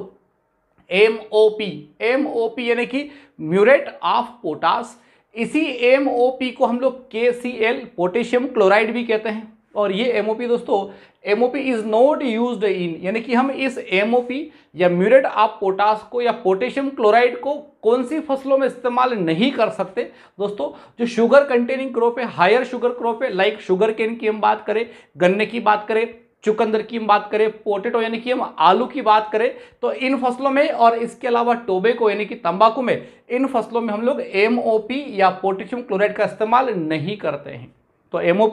M O P M O P यानी कि म्यूरेट ऑफ पोटास इसी एम ओ पी को हम लोग के सी एल पोटेशियम क्लोराइड भी कहते हैं और ये एम ओ पी दोस्तों M O P is not use in यानी कि हम इस एम ओ पी या म्यूरेट ऑफ पोटास को या पोटेशियम क्लोराइड को कौन सी फसलों में इस्तेमाल नहीं कर सकते दोस्तों जो शुगर कंटेनिंग क्रॉप है हायर शुगर क्रॉप है लाइक शुगर केन की हम बात करें गन्ने की बात करें चुकंदर की हम बात करें पोटेटो यानी कि हम आलू की बात करें तो इन फसलों में और इसके अलावा टोबेको यानी कि तंबाकू में इन फसलों में हम लोग एम या पोटेशियम क्लोराइड का इस्तेमाल नहीं करते हैं तो एम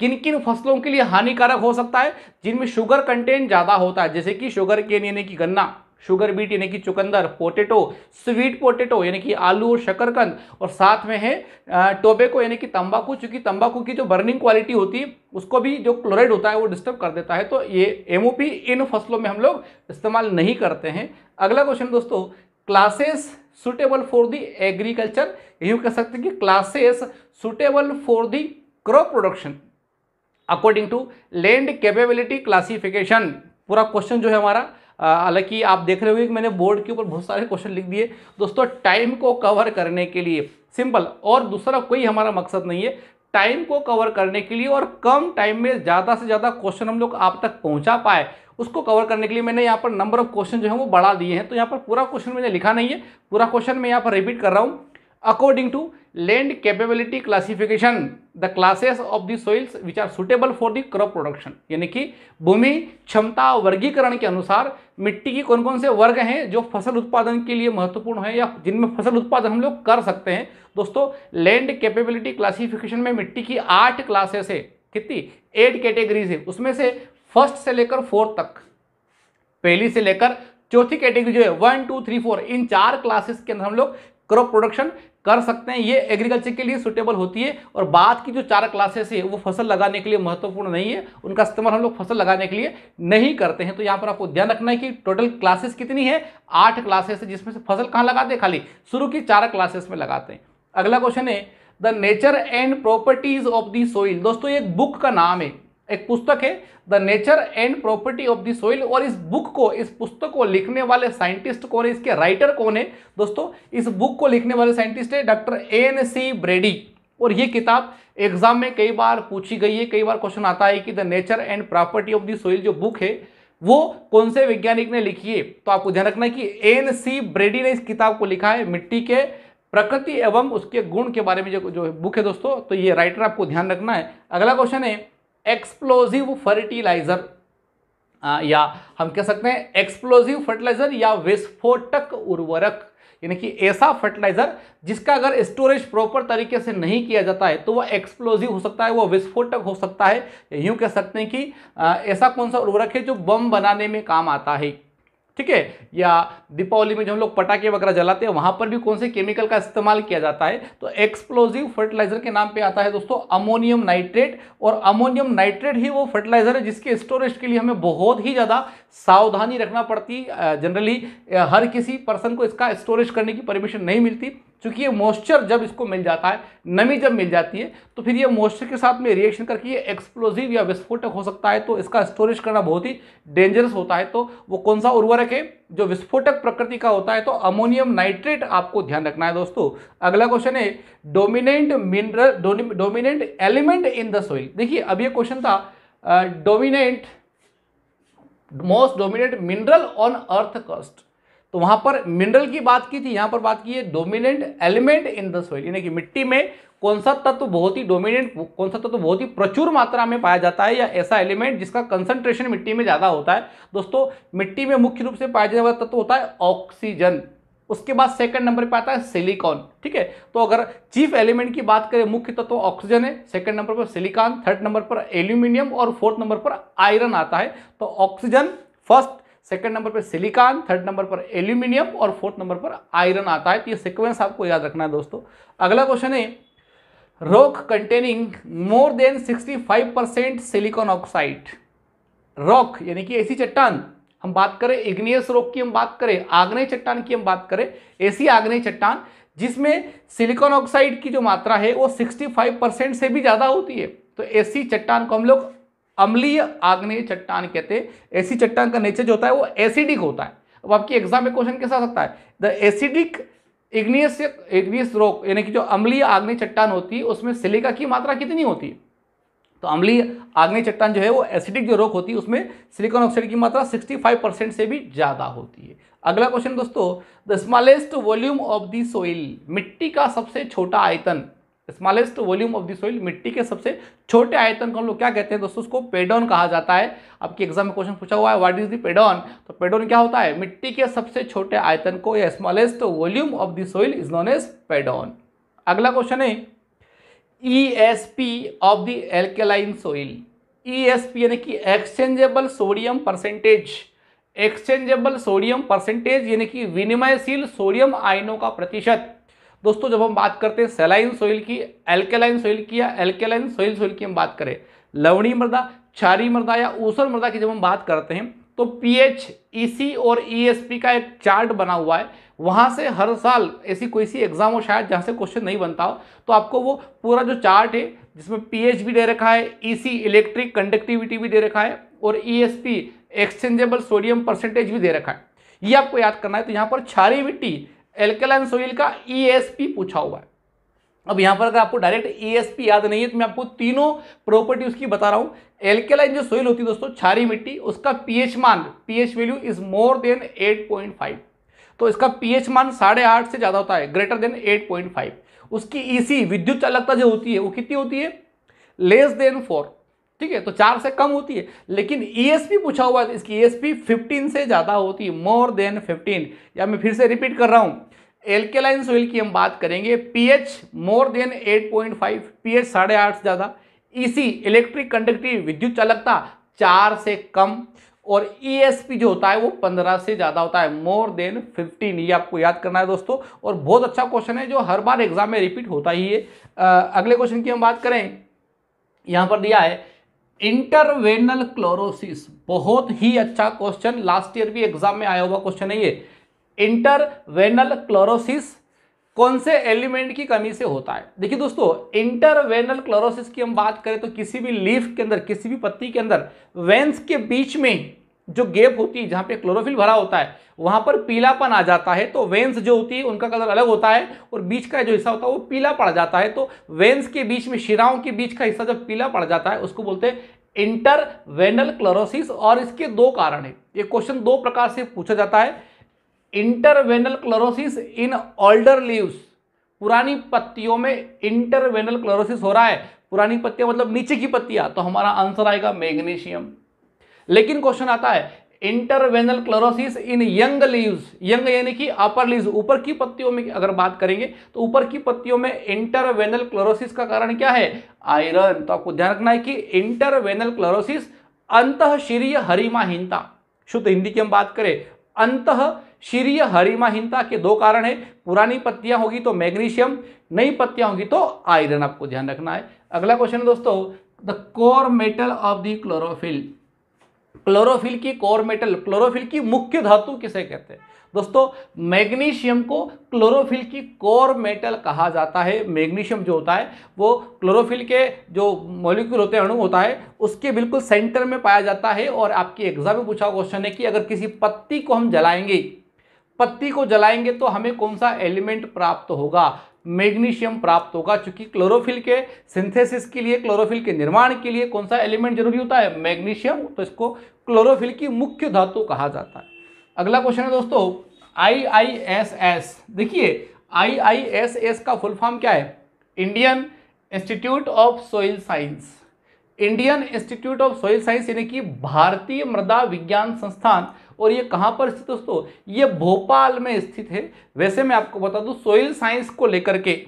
किन किन फसलों के लिए हानिकारक हो सकता है जिनमें शुगर कंटेंट ज़्यादा होता है जैसे कि शुगर केन यानी कि गन्ना शुगर बीट यानी कि चुकंदर पोटेटो स्वीट पोटेटो यानी कि आलू और शकरकंद और साथ में है टोबेको यानी कि तंबाकू चूंकि तंबाकू की जो बर्निंग क्वालिटी होती है उसको भी जो क्लोराइड होता है वो डिस्टर्ब कर देता है तो ये एम इन फसलों में हम लोग इस्तेमाल नहीं करते हैं अगला क्वेश्चन दोस्तों classes suitable for the agriculture यूँ कह सकते हैं कि classes suitable for the crop production according to land capability classification पूरा क्वेश्चन जो है हमारा हालांकि आप देख रहे हो कि मैंने बोर्ड के ऊपर बहुत सारे क्वेश्चन लिख दिए दोस्तों टाइम को कवर करने के लिए सिंपल और दूसरा कोई हमारा मकसद नहीं है टाइम को कवर करने के लिए और कम टाइम में ज़्यादा से ज़्यादा क्वेश्चन हम लोग आप तक पहुँचा पाए उसको कवर करने के लिए मैंने यहाँ पर नंबर ऑफ क्वेश्चन जो है वो बढ़ा दिए हैं तो यहाँ पर पूरा क्वेश्चन मैंने लिखा नहीं है पूरा क्वेश्चन मैं यहाँ पर रिपीट कर रहा हूँ according to land capability classification the classes of the soils which are suitable for the crop production यानी कि भूमि क्षमता वर्गीकरण के अनुसार मिट्टी की कौन कौन से वर्ग हैं जो फसल उत्पादन के लिए महत्वपूर्ण है या जिनमें फसल उत्पादन हम लोग कर सकते हैं दोस्तों लैंड कैपेबिलिटी क्लासिफिकेशन में मिट्टी की आठ क्लासेस है कितनी एट कैटेगरीज है उसमें से फर्स्ट से लेकर फोर्थ तक पहली से लेकर चौथी कैटेगरी जो है वन टू थ्री फोर इन चार क्लासेस के अंदर हम लोग क्रॉप प्रोडक्शन कर सकते हैं ये एग्रीकल्चर के लिए सुटेबल होती है और बाद की जो चार क्लासेस है वो फसल लगाने के लिए महत्वपूर्ण नहीं है उनका इस्तेमाल हम लोग फसल लगाने के लिए नहीं करते हैं तो यहाँ पर आपको ध्यान रखना है कि टोटल क्लासेस कितनी है आठ क्लासेस है जिसमें से फसल कहाँ लगाते हैं खाली शुरू की चार क्लासेस में लगाते हैं अगला क्वेश्चन है the nature and properties of the soil दोस्तों एक बुक का नाम है एक पुस्तक है the nature and property of the और इस बुक को इस पुस्तक को लिखने वाले साइंटिस्ट कौन है इसके राइटर कौन है दोस्तों इस बुक को लिखने वाले साइंटिस्ट है डॉक्टर एन सी ब्रेडी और ये किताब एग्जाम में कई बार पूछी गई है कई बार क्वेश्चन आता है कि the nature and property of the soil जो बुक है वो कौन से वैज्ञानिक ने लिखी है तो आपको ध्यान रखना कि एन सी ब्रेडी ने इस किताब को लिखा है मिट्टी के प्रकृति एवं उसके गुण के बारे में जो जो बुक है दोस्तों तो ये राइटर आपको ध्यान रखना है अगला क्वेश्चन है एक्सप्लोजिव फर्टिलाइजर या हम कह सकते हैं एक्सप्लोजिव फर्टिलाइजर या विस्फोटक उर्वरक यानी कि ऐसा फर्टिलाइजर जिसका अगर स्टोरेज प्रॉपर तरीके से नहीं किया जाता है तो वह एक्सप्लोजिव हो सकता है वह विस्फोटक हो सकता है यूं कह सकते हैं कि ऐसा कौन सा उर्वरक है जो बम बनाने में काम आता है ठीक है या दीपावली में जो हम लोग पटाखे वगैरह जलाते हैं वहाँ पर भी कौन से केमिकल का इस्तेमाल किया जाता है तो एक्सप्लोजिव फर्टिलाइजर के नाम पे आता है दोस्तों अमोनियम नाइट्रेट और अमोनियम नाइट्रेट ही वो फर्टिलाइजर है जिसके स्टोरेज के लिए हमें बहुत ही ज़्यादा सावधानी रखना पड़ती जनरली हर किसी पर्सन को इसका स्टोरेज करने की परमिशन नहीं मिलती चूँकि ये मॉइस्चर जब इसको मिल जाता है नमी जब मिल जाती है तो फिर ये मॉइस्चर के साथ में रिएक्शन करके ये एक्सप्लोजिव या विस्फोटक हो सकता है तो इसका स्टोरेज करना बहुत ही डेंजरस होता है तो वो कौन सा उर्वरक है जो विस्फोटक प्रकृति का होता है तो अमोनियम नाइट्रेट आपको ध्यान रखना है दोस्तों अगला क्वेश्चन है dominant mineral dominant element in the soil देखिए अब ये क्वेश्चन था dominant most dominant mineral on earth crust तो वहाँ पर मिनरल की बात की थी यहाँ पर बात की है dominant element in the soil यानी कि मिट्टी में कौन सा तत्व तो बहुत ही डोमिनेंट कौन सा तत्व तो बहुत ही प्रचुर मात्रा में पाया जाता है या ऐसा एलिमेंट जिसका कंसंट्रेशन मिट्टी में ज़्यादा होता है दोस्तों मिट्टी में मुख्य रूप से पाया जाने वाला तत्व तो होता है ऑक्सीजन उसके बाद सेकंड नंबर पर आता है सिलिकॉन ठीक है तो अगर चीफ एलिमेंट की बात करें मुख्य तत्व तो ऑक्सीजन है सेकंड नंबर पर सिलिकॉन थर्ड नंबर पर एल्यूमिनियम और फोर्थ नंबर पर आयरन आता है तो ऑक्सीजन फर्स्ट सेकंड नंबर पर सिलिकॉन थर्ड नंबर पर एल्यूमिनियम और फोर्थ नंबर पर आयरन आता है तो ये सिक्वेंस आपको याद रखना है दोस्तों अगला क्वेश्चन है rock containing more than 65 percent silicon oxide rock यानी कि ऐसी चट्टान हम बात करें इग्नियस रॉक की हम बात करें आग्नेय चट्टान की हम बात करें ऐसी आग्नेय चट्टान जिसमें सिलिकॉन ऑक्साइड की जो मात्रा है वो 65 परसेंट से भी ज़्यादा होती है तो ऐसी चट्टान को हम लोग अम्लीय आग्नेय चट्टान कहते हैं ऐसी चट्टान का नेचर जो होता है वो एसिडिक होता है अब आपकी एग्जाम में क्वेश्चन कैसा सकता है द एसिडिक इग्नियस इग्नियस रोक यानी कि जो अम्लीय आग्नेय चट्टान होती है उसमें सिलिका की मात्रा कितनी होती है तो अम्लीय आग्नेय चट्टान जो है वो एसिडिक जो रोक होती है उसमें सिलिकॉन ऑक्साइड की मात्रा 65 परसेंट से भी ज़्यादा होती है अगला क्वेश्चन दोस्तों द स्मॉलेस्ट वॉल्यूम ऑफ दॉइल सोइल मिट्टी का सबसे छोटा आयतन smallest volume of the soil मिट्टी के सबसे छोटे आयतन को हम लोग क्या कहते हैं दोस्तों उसको पेडॉन कहा जाता है आपके एग्जाम में क्वेश्चन पूछा हुआ है व्हाट इज द पेडॉन तो पेडॉन क्या होता है मिट्टी के सबसे छोटे आयतन को या smallest volume of the soil is known as pedon अगला क्वेश्चन है E S P of the alkaline soil E S P यानी कि exchangeable sodium percentage exchangeable sodium percentage यानी कि विनिमयशील सोडियम आयनों का प्रतिशत दोस्तों जब हम बात करते हैं सेलाइन सोइल की एल्केलाइन सोइल की या एल्केलाइन सोइल सोइल की हम बात करें लवणी मृदा क्षारी मृदा या ऊसर मृदा की जब हम बात करते हैं तो पीएच ईसी और ईएसपी का एक चार्ट बना हुआ है वहाँ से हर साल ऐसी कोई सी एग्जाम हो शायद जहाँ से क्वेश्चन नहीं बनता हो तो आपको वो पूरा जो चार्ट है जिसमें पीएच भी दे रखा है ईसी इलेक्ट्रिक कंडक्टिविटी भी दे रखा है और ईएसपी एक्सचेंजेबल सोडियम परसेंटेज भी दे रखा है ये आपको याद करना है तो यहाँ पर क्षारी मिट्टी एल्केलाइन सोइल का ईएसपी e पूछा हुआ है अब यहां पर अगर आपको डायरेक्ट ईएसपी e याद नहीं है तो मैं आपको तीनों प्रॉपर्टी उसकी बता रहा हूं एल्केलाइन जो सोइल होती है दोस्तों छारी मिट्टी उसका पीएच मान pH value is more than 8.5 तो इसका पीएच मान साढ़े आठ से ज़्यादा होता है ग्रेटर देन 8.5 उसकी ईसी e विद्युत चालकता जो होती है वो कितनी होती है लेस देन फोर ठीक है तो चार से कम होती है लेकिन ईएसपी पूछा हुआ है तो इसकी ईएसपी 15 से ज़्यादा होती है मोर देन 15 या मैं फिर से रिपीट कर रहा हूं एल्केलाइन सोइल की हम बात करेंगे पीएच मोर देन 8.5 पीएच साढ़े आठ से ज़्यादा ईसी इलेक्ट्रिक कंडक्टिव विद्युत चालकता चार से कम और ईएसपी e जो होता है वो पंद्रह से ज़्यादा होता है मोर देन फिफ्टीन ये आपको याद करना है दोस्तों और बहुत अच्छा क्वेश्चन है जो हर बार एग्जाम में रिपीट होता ही है आ, अगले क्वेश्चन की हम बात करें यहाँ पर दिया है इंटरवेनल क्लोरोसिस बहुत ही अच्छा क्वेश्चन लास्ट ईयर भी एग्जाम में आया हुआ क्वेश्चन है ये इंटरवेनल क्लोरोसिस कौन से एलिमेंट की कमी से होता है देखिए दोस्तों इंटरवेनल क्लोरोसिस की हम बात करें तो किसी भी लीफ के अंदर किसी भी पत्ती के अंदर वेंस के बीच में जो गैप होती है जहाँ पे क्लोरोफिल भरा होता है वहाँ पर पीलापन आ जाता है तो वेंस जो होती है उनका कलर अलग होता है और बीच का जो हिस्सा होता है वो पीला पड़ जाता है तो वेंस के बीच में शिराओं के बीच का हिस्सा जब पीला पड़ जाता है उसको बोलते हैं इंटरवेनल क्लोरोसिस और इसके दो कारण है ये क्वेश्चन दो प्रकार से पूछा जाता है interveinal chlorosis in older leaves पुरानी पत्तियों में इंटरवेनल क्लोरोसिस हो रहा है पुरानी पत्तियां मतलब नीचे की पत्तियां तो हमारा आंसर आएगा मैग्नीशियम लेकिन क्वेश्चन आता है interveinal chlorosis in young leaves young यानी कि अपर लीव्स ऊपर की पत्तियों में अगर बात करेंगे तो ऊपर की पत्तियों में इंटरवेनल क्लोरोसिस का कारण क्या है आयरन तो आपको ध्यान रखना है कि इंटरवेनल क्लोरोसिस अंत शीरीय हरिमाहीनता शुद्ध हिंदी की हम बात करें अंत शीरीय हरिमाहीनता के दो कारण है पुरानी पत्तियां होगी तो मैग्नीशियम नई पत्तियां होगी तो आयरन आपको ध्यान रखना है अगला क्वेश्चन है दोस्तों the core metal of the chlorophyll chlorophyll की कोर मेटल क्लोरोफिल की मुख्य धातु किसे कहते हैं दोस्तों मैग्नीशियम को क्लोरोफिल की कोर मेटल कहा जाता है मैग्नीशियम जो होता है वो क्लोरोफिल के जो मॉलिक्यूल होते हैं अणु होता है उसके बिल्कुल सेंटर में पाया जाता है और आपकी एग्जाम में पूछा क्वेश्चन है कि अगर किसी पत्ती को हम जलाएंगे पत्ती को जलाएंगे तो हमें कौन सा एलिमेंट प्राप्त होगा मैग्नीशियम प्राप्त होगा क्योंकि क्लोरोफिल के सिंथेसिस के लिए क्लोरोफिल के निर्माण के लिए कौन सा एलिमेंट जरूरी होता है मैग्नीशियम तो इसको क्लोरोफिल की मुख्य धातु कहा जाता है अगला क्वेश्चन है दोस्तों आई आई एस एस देखिए आई आई एस एस का फुल फॉर्म क्या है Indian Institute of Soil Science Indian Institute of Soil Science यानी कि भारतीय मृदा विज्ञान संस्थान और ये कहाँ पर स्थित दोस्तों ये भोपाल में स्थित है वैसे मैं आपको बता दूँ सोइल साइंस को लेकर के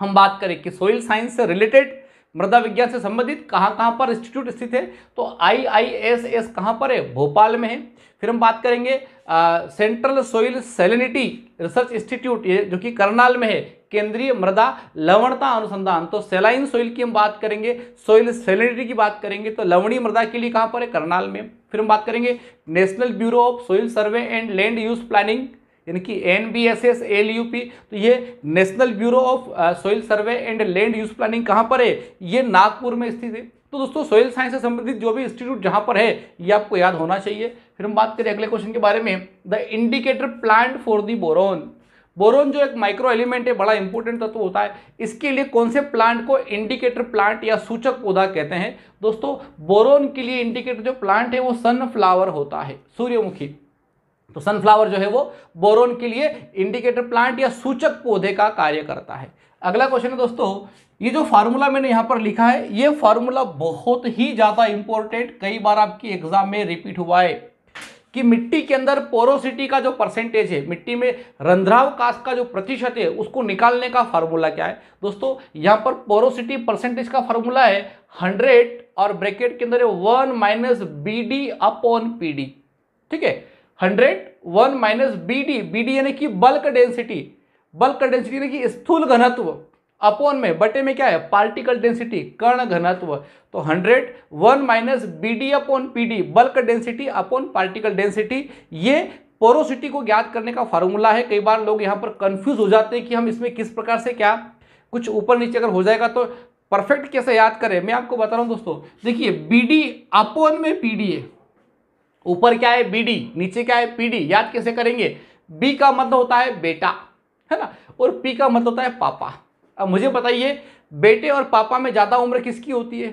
हम बात करें कि सोइल साइंस से रिलेटेड मृदा विज्ञान से संबंधित कहाँ कहाँ पर इंस्टीट्यूट स्थित है तो आई आई एस एस कहाँ पर है भोपाल में है फिर हम बात करेंगे आ, Central Soil Salinity Research Institute ये जो कि करनाल में है केंद्रीय मृदा लवणता अनुसंधान तो सेलाइन सोइल की हम बात करेंगे सोइल सेलिनिटी की बात करेंगे तो लवणी मृदा के लिए कहाँ पर है करनाल में फिर हम बात करेंगे National Bureau of Soil Survey and Land Use Planning यानी कि N B S S L U P तो ये National Bureau of Soil Survey and Land Use Planning कहाँ पर है ये नागपुर में स्थित है तो दोस्तों सोइल साइंस से संबंधित जो भी इंस्टीट्यूट जहाँ पर है ये आपको याद होना चाहिए फिर हम बात करें अगले क्वेश्चन के बारे में the indicator plant for the boron boron जो एक माइक्रो एलिमेंट है बड़ा इंपॉर्टेंट तत्व तो होता है इसके लिए कौन से प्लांट को इंडिकेटर प्लांट या सूचक पौधा कहते हैं दोस्तों बोरोन के लिए इंडिकेटर जो प्लांट है वो सनफ्लावर होता है सूर्यमुखी तो सनफ्लावर जो है वो बोरोन के लिए इंडिकेटर प्लांट या सूचक पौधे का कार्य करता है अगला क्वेश्चन है दोस्तों ये जो फार्मूला मैंने यहाँ पर लिखा है ये फार्मूला बहुत ही ज़्यादा इंपॉर्टेंट कई बार आपकी एग्जाम में रिपीट हुआ है कि मिट्टी के अंदर पोरोसिटी का जो परसेंटेज है मिट्टी में रंध्रावकाश का जो प्रतिशत है उसको निकालने का फार्मूला क्या है दोस्तों यहाँ पर पोरोसिटी परसेंटेज का फार्मूला है हंड्रेड और ब्रैकेट के अंदर one minus B D upon P D ठीक है hundred one minus B D B D यानी कि बल्क डेंसिटी बल्क डेंसिटी यानी कि स्थूल घनत्व अपोन में बटे में क्या है पार्टिकल डेंसिटी कर्ण घनत्व तो 100 one minus B D upon P D bulk density upon particle density ये पोरोसिटी को ज्ञात करने का फार्मूला है कई बार लोग यहाँ पर कंफ्यूज हो जाते हैं कि हम इसमें किस प्रकार से क्या कुछ ऊपर नीचे अगर हो जाएगा तो परफेक्ट कैसे याद करें मैं आपको बता रहा हूँ दोस्तों देखिए बी डी अपोन में पी डी है ऊपर क्या है बी डी नीचे क्या है पी डी याद कैसे करेंगे बी का मतलब होता है बेटा है ना और पी का मतलब होता है पापा अब मुझे बताइए बेटे और पापा में ज़्यादा उम्र किसकी होती है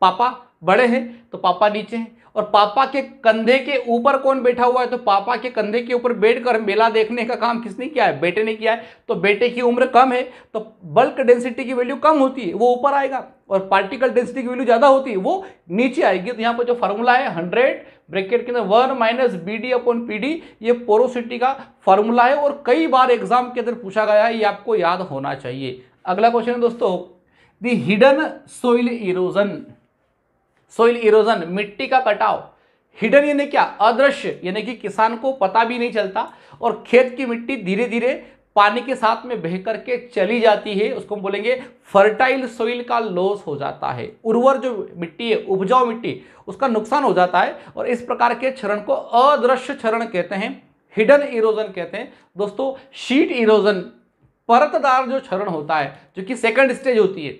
पापा बड़े हैं तो पापा नीचे हैं और पापा के कंधे के ऊपर कौन बैठा हुआ है तो पापा के कंधे के ऊपर बैठकर मेला देखने का काम किसने किया है बेटे ने किया है तो बेटे की उम्र कम है तो बल्क डेंसिटी की वैल्यू कम होती है वो ऊपर आएगा और पार्टिकल डेंसिटी की वैल्यू ज़्यादा होती है वो नीचे आएगी तो यहाँ पर जो फार्मूला है हंड्रेड ब्रैकेट के अंदर one minus B D upon P D ये पोरोसिटी का फार्मूला है और कई बार एग्जाम के अंदर पूछा गया है ये आपको याद होना चाहिए अगला क्वेश्चन है दोस्तों the hidden soil erosion soil erosion मिट्टी का कटाव हिडन यानी क्या अदृश्य यानी कि किसान को पता भी नहीं चलता और खेत की मिट्टी धीरे धीरे पानी के साथ में बह करके चली जाती है उसको हम बोलेंगे फर्टाइल सोइल का लॉस हो जाता है उर्वर जो मिट्टी है उपजाऊ मिट्टी उसका नुकसान हो जाता है और इस प्रकार के क्षरण को अदृश्य क्षरण कहते हैं हिडन इरोजन कहते हैं दोस्तों शीट इरोजन परतदार जो क्षरण होता है जो कि सेकंड स्टेज होती है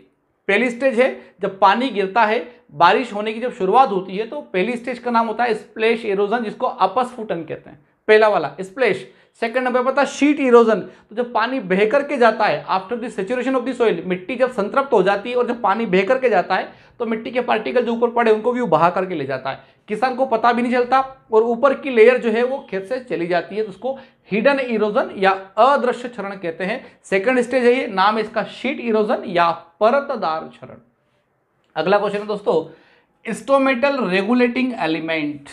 पहली स्टेज है जब पानी गिरता है बारिश होने की जब शुरुआत होती है तो पहली स्टेज का नाम होता है स्प्लेश इरोजन जिसको अपस्फुटन कहते हैं पहला वाला स्प्लेश सेकंड नंबर पता है शीट इरोजन तो जब पानी बह करके जाता है after the saturation of the soil मिट्टी जब संतृप्त हो जाती है और जब पानी बह करके जाता है तो मिट्टी के पार्टिकल जो ऊपर पड़े उनको भी बहा करके ले जाता है किसान को पता भी नहीं चलता और ऊपर की लेयर जो है वो खेत से चली जाती है तो उसको हिडन इरोजन या अदृश्य क्षरण कहते हैं सेकंड स्टेज है ये नाम है इसका शीट इरोजन या परतदार क्षरण अगला क्वेश्चन है दोस्तों स्टोमेटल रेगुलेटिंग एलिमेंट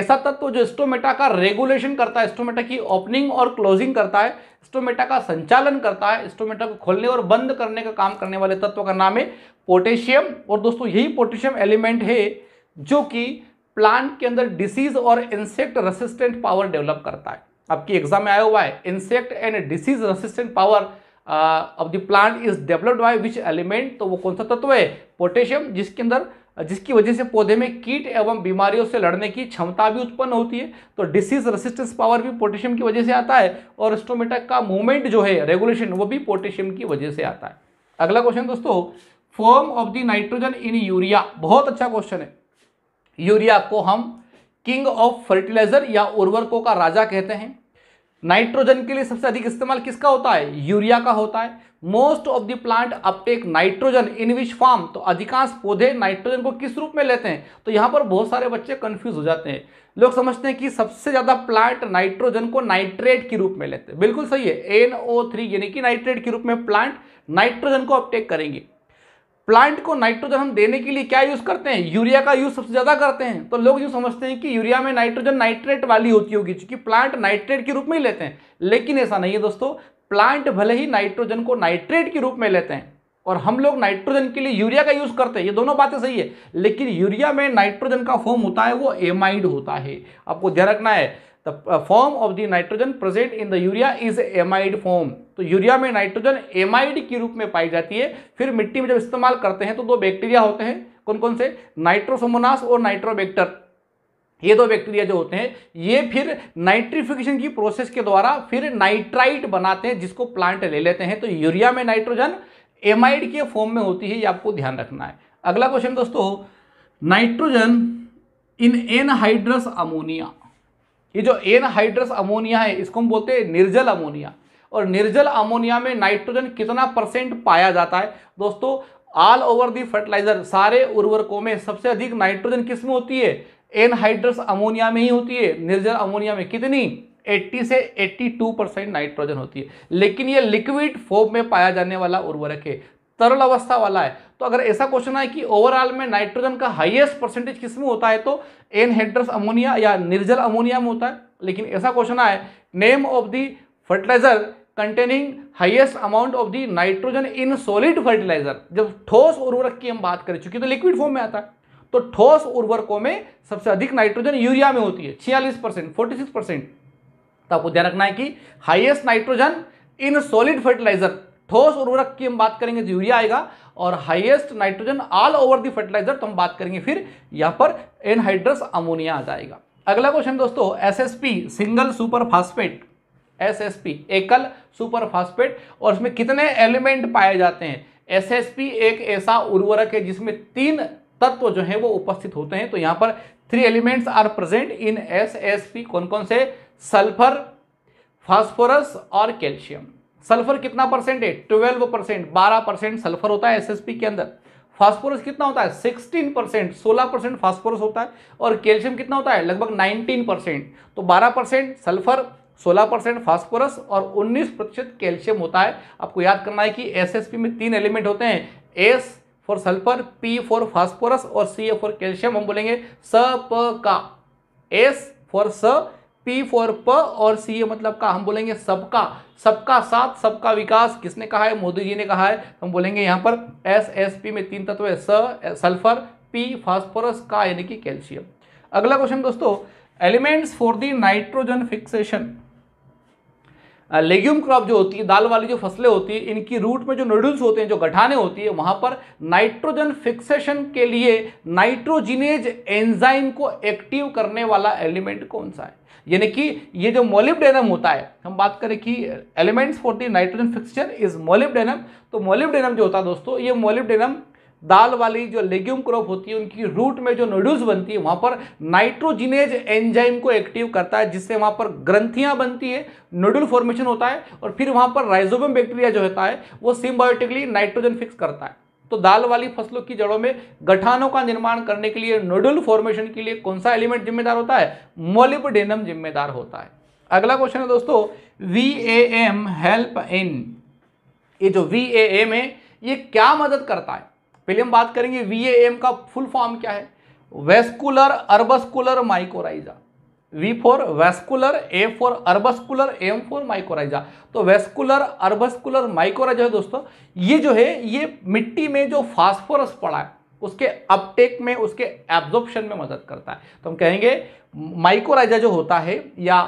ऐसा तत्व जो स्टोमेटा का रेगुलेशन करता है स्टोमेटा की ओपनिंग और क्लोजिंग करता है स्टोमेटा का संचालन करता है स्टोमेटा को खोलने और बंद करने का काम करने वाले तत्व का नाम है पोटेशियम और दोस्तों यही पोटेशियम एलिमेंट है जो कि प्लांट के अंदर डिसीज और इंसेक्ट रेसिस्टेंट पावर डेवलप करता है आपकी एग्जाम में आया हुआ है insect and disease resistant power of the plant is developed by which element तो वो कौन सा तत्व है पोटेशियम जिसके अंदर जिसकी वजह से पौधे में कीट एवं बीमारियों से लड़ने की क्षमता भी उत्पन्न होती है तो डिसीज रेसिस्टेंस पावर भी पोटेशियम की वजह से आता है और स्टोमेटा का मूवमेंट जो है रेगुलेशन वो भी पोटेशियम की वजह से आता है अगला क्वेश्चन दोस्तों form of the nitrogen in urea बहुत अच्छा क्वेश्चन है यूरिया को हम किंग ऑफ फर्टिलाइजर या उर्वरकों का राजा कहते हैं नाइट्रोजन के लिए सबसे अधिक इस्तेमाल किसका होता है यूरिया का होता है most of the plant uptake nitrogen in which form तो अधिकांश पौधे नाइट्रोजन को किस रूप में लेते हैं तो यहाँ पर बहुत सारे बच्चे कंफ्यूज हो जाते हैं लोग समझते हैं कि सबसे ज़्यादा प्लांट नाइट्रोजन को नाइट्रेट के रूप में लेते हैं बिल्कुल सही है एन थ्री यानी कि नाइट्रेट के रूप में प्लांट नाइट्रोजन को अपटेक करेंगे प्लांट को नाइट्रोजन हम देने के लिए क्या यूज़ करते हैं यूरिया का यूज़ सबसे ज़्यादा करते हैं तो लोग यू समझते हैं कि यूरिया में नाइट्रोजन नाइट्रेट वाली होती होगी क्योंकि प्लांट नाइट्रेट के रूप में ही लेते हैं लेकिन ऐसा नहीं है दोस्तों प्लांट भले ही नाइट्रोजन को नाइट्रेट के रूप में लेते हैं और हम लोग नाइट्रोजन के लिए यूरिया का यूज़ करते हैं ये दोनों बातें सही है लेकिन यूरिया में नाइट्रोजन का फॉर्म होता है वो एमाइड होता है आपको ध्यान रखना है the form of the nitrogen present in the urea is amide form तो यूरिया में नाइट्रोजन एमाइड के रूप में पाई जाती है फिर मिट्टी में जब इस्तेमाल करते हैं तो दो बैक्टीरिया होते हैं कौन कौन से नाइट्रोसोमोनास और नाइट्रोबैक्टर ये दो बैक्टीरिया जो होते हैं ये फिर नाइट्रिफिकेशन की प्रोसेस के द्वारा फिर नाइट्राइट बनाते हैं जिसको प्लांट ले लेते हैं तो यूरिया में नाइट्रोजन एमाइड के फॉर्म में होती है ये आपको ध्यान रखना है अगला क्वेश्चन दोस्तों नाइट्रोजन इन एनहाइड्रस अमोनिया ये जो एन हाइड्रस अमोनिया है इसको हम बोलते हैं निर्जल अमोनिया और निर्जल अमोनिया में नाइट्रोजन कितना परसेंट पाया जाता है दोस्तों ऑल ओवर दी फर्टिलाइजर सारे उर्वरकों में सबसे अधिक नाइट्रोजन किस में होती है एनहाइड्रस अमोनिया में ही होती है निर्जल अमोनिया में कितनी 80 से 82 परसेंट नाइट्रोजन होती है लेकिन ये लिक्विड फॉर्म में पाया जाने वाला उर्वरक है तरल अवस्था वाला है तो अगर ऐसा क्वेश्चन है कि ओवरऑल में नाइट्रोजन का हाईएस्ट परसेंटेज किस में होता है तो एन हेड्रस अमोनिया या निर्जल अमोनिया में होता है लेकिन ऐसा क्वेश्चन आए name of the fertiliser containing highest amount of the nitrogen in solid fertiliser जब ठोस उर्वरक की हम बात करें चूंकि तो लिक्विड फॉर्म में आता है तो ठोस उर्वरकों में सबसे अधिक नाइट्रोजन यूरिया में होती है छियालीस परसेंट फोर्टी सिक्स परसेंट तो आपको ध्यान रखना है कि highest nitrogen in solid fertiliser ठोस उर्वरक की हम बात करेंगे तो यूरिया आएगा और highest nitrogen all over the fertiliser तो हम बात करेंगे फिर यहाँ पर एनहाइड्रस अमोनिया आ जाएगा अगला क्वेश्चन दोस्तों SSP single super phosphate SSP एकल सुपर फास्फेट और इसमें कितने एलिमेंट पाए जाते हैं एसएसपी एक ऐसा उर्वरक है जिसमें तीन तत्व जो है वो उपस्थित होते हैं तो यहाँ पर three elements are present in S कौन कौन से सल्फर फॉस्फोरस और कैल्शियम सल्फर कितना परसेंट है ट्वेल्व परसेंट बारह परसेंट सल्फर होता है एसएसपी के अंदर फास्फोरस कितना होता है सिक्सटीन परसेंट सोलह परसेंट फास्फोरस होता है और कैल्शियम कितना होता है लगभग नाइनटीन परसेंट तो बारह परसेंट सल्फर सोलह परसेंट फास्फोरस और उन्नीस प्रतिशत कैल्शियम होता है आपको याद करना है कि एसएसपी में तीन एलिमेंट होते हैं S for sulphur P for phosphorus और सी फॉर कैल्शियम हम बोलेंगे स प का एस फॉर स पी फॉर प और सी ए मतलब का हम बोलेंगे सबका सबका साथ सबका विकास किसने कहा है मोदी जी ने कहा है हम बोलेंगे यहाँ पर एस एस पी में तीन तत्व है स सल्फर पी फास्फोरस का यानी कि कैल्शियम अगला क्वेश्चन दोस्तों elements for the nitrogen fixation legume crop जो होती है दाल वाली जो फसलें होती है इनकी रूट में जो नूडल्स होते हैं जो गठाने होती है वहाँ पर नाइट्रोजन फिक्सेशन के लिए नाइट्रोजिनेज एंजाइम को एक्टिव करने वाला एलिमेंट कौन सा है यानी कि ये जो मोलिबडेनम होता है हम बात करें कि elements for the nitrogen fixture is molybdenum तो मोलिबडेनम जो होता है दोस्तों ये मोलिबडेनम दाल वाली जो लेग्यूम क्रॉप होती है उनकी रूट में जो नोड्यूज बनती है वहाँ पर नाइट्रोजिनेज एंजाइम को एक्टिव करता है जिससे वहाँ पर ग्रंथियाँ बनती है नोड्यूल फॉर्मेशन होता है और फिर वहाँ पर राइजोबम बैक्टीरिया जो होता है वो सिम्बायोटिकली नाइट्रोजन फिक्स करता है तो दाल वाली फसलों की जड़ों में गठानों का निर्माण करने के लिए नोडल फॉर्मेशन के लिए कौन सा एलिमेंट जिम्मेदार होता है मोलिपडेनम जिम्मेदार होता है अगला क्वेश्चन है दोस्तों V A M help in ये जो वी ए एम है ये क्या मदद करता है पहले हम बात करेंगे वी का फुल फॉर्म क्या है vesicular arbuscular mycorrhiza V for vesicular A for arbuscular M for mycorrhiza तो वेस्कुलर अर्बस्कुलर माइकोराइजा दोस्तों ये जो है ये मिट्टी में जो फास्फोरस पड़ा है उसके अपटेक में उसके एब्जॉर्प्शन में मदद करता है तो हम कहेंगे माइकोराइजा जो होता है या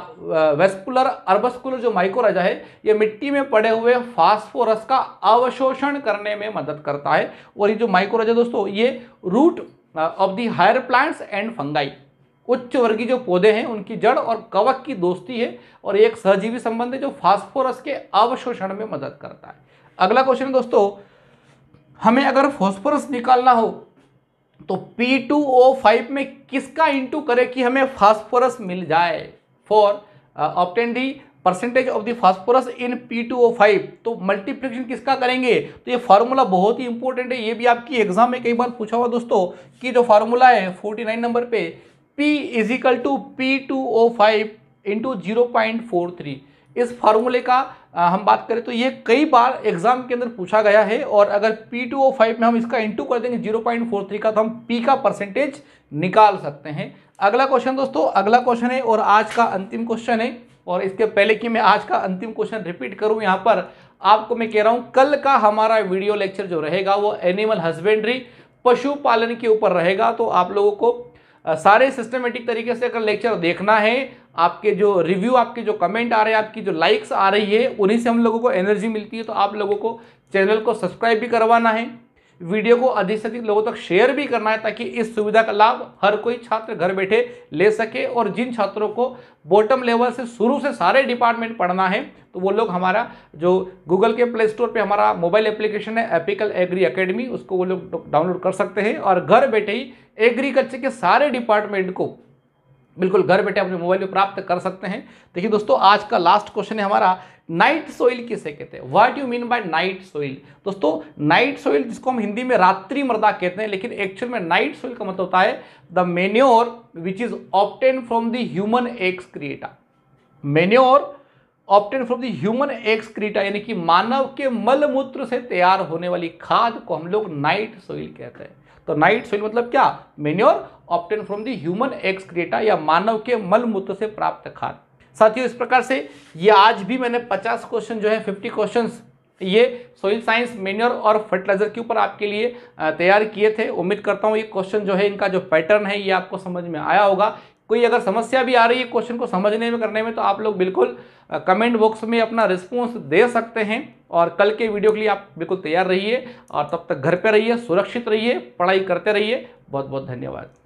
वेस्कुलर अर्बस्कुलर जो माइकोराइजा है ये मिट्टी में पड़े हुए फास्फोरस का अवशोषण करने में मदद करता है और ये जो माइकोराइजा दोस्तों ये root of the higher plants and fungi उच्च वर्गीय जो पौधे हैं उनकी जड़ और कवक की दोस्ती है और एक सहजीवी संबंध है जो फास्फोरस के अवशोषण में मदद करता है अगला क्वेश्चन दोस्तों हमें अगर फॉस्फोरस निकालना हो तो P2O5 में किसका इंटू करें कि हमें फास्फोरस मिल जाए for obtain the percentage of the phosphorus in P2O5 तो मल्टीप्लिकेशन किसका करेंगे तो ये फार्मूला बहुत ही इंपॉर्टेंट है ये भी आपकी एग्जाम में कई बार पूछा हुआ दोस्तों कि जो फार्मूला है 49 नंबर पे P equal to P two O five into zero point four three इस फार्मूले का हम बात करें तो ये कई बार एग्जाम के अंदर पूछा गया है और अगर पी टू ओ फाइव में हम इसका इंटू कर देंगे जीरो पॉइंट फोर थ्री का तो हम पी का परसेंटेज निकाल सकते हैं अगला क्वेश्चन दोस्तों अगला क्वेश्चन है और आज का अंतिम क्वेश्चन है और इसके पहले कि मैं आज का अंतिम क्वेश्चन रिपीट करूं यहाँ पर आपको मैं कह रहा हूँ कल का हमारा वीडियो लेक्चर जो रहेगा वो एनिमल हस्बेंड्री पशुपालन के ऊपर रहेगा तो आप लोगों को सारे सिस्टमेटिक तरीके से अगर लेक्चर देखना है आपके जो रिव्यू आपके जो कमेंट आ रहे हैं आपकी जो लाइक्स आ रही है उन्हीं से हम लोगों को एनर्जी मिलती है तो आप लोगों को चैनल को सब्सक्राइब भी करवाना है वीडियो को अधिक से अधिक लोगों तक शेयर भी करना है ताकि इस सुविधा का लाभ हर कोई छात्र घर बैठे ले सके और जिन छात्रों को बॉटम लेवल से शुरू से सारे डिपार्टमेंट पढ़ना है तो वो लोग हमारा जो गूगल के प्ले स्टोर पे हमारा मोबाइल एप्लीकेशन है एपिकल एग्री अकेडमी उसको वो लोग डाउनलोड कर सकते हैं और घर बैठे ही एग्रीकल्चर के सारे डिपार्टमेंट को बिल्कुल घर बैठे अपने मोबाइल में प्राप्त कर सकते हैं देखिए दोस्तों आज का लास्ट क्वेश्चन है हमारा नाइट सोइल किसे कहते हैं what you mean by night soil दोस्तों नाइट सोइल जिसको हम हिंदी में रात्रि मृदा कहते हैं लेकिन एक्चुअल में नाइट सोइल का मतलब होता है the manure which is obtain from the human excreta manure obtain from the human excreta यानी कि मानव के मलमूत्र से तैयार होने वाली खाद को हम लोग नाइट सोइल कहते हैं तो नाइट सोइल मतलब क्या manure obtain from the human excreta क्रेटा या मानव के मल मूत्र से प्राप्त खाद साथियों इस प्रकार से ये आज भी मैंने 50 क्वेश्चन जो है 50 क्वेश्चंस ये सोइल साइंस मेन्योर और फर्टिलाइजर के ऊपर आपके लिए तैयार किए थे उम्मीद करता हूँ ये क्वेश्चन जो है इनका जो पैटर्न है ये आपको समझ में आया होगा कोई अगर समस्या भी आ रही है क्वेश्चन को समझने में करने में तो आप लोग बिल्कुल कमेंट बॉक्स में अपना रिस्पॉन्स दे सकते हैं और कल के वीडियो के लिए आप बिल्कुल तैयार रहिए और तब तक घर पर रहिए सुरक्षित रहिए पढ़ाई करते रहिए बहुत बहुत धन्यवाद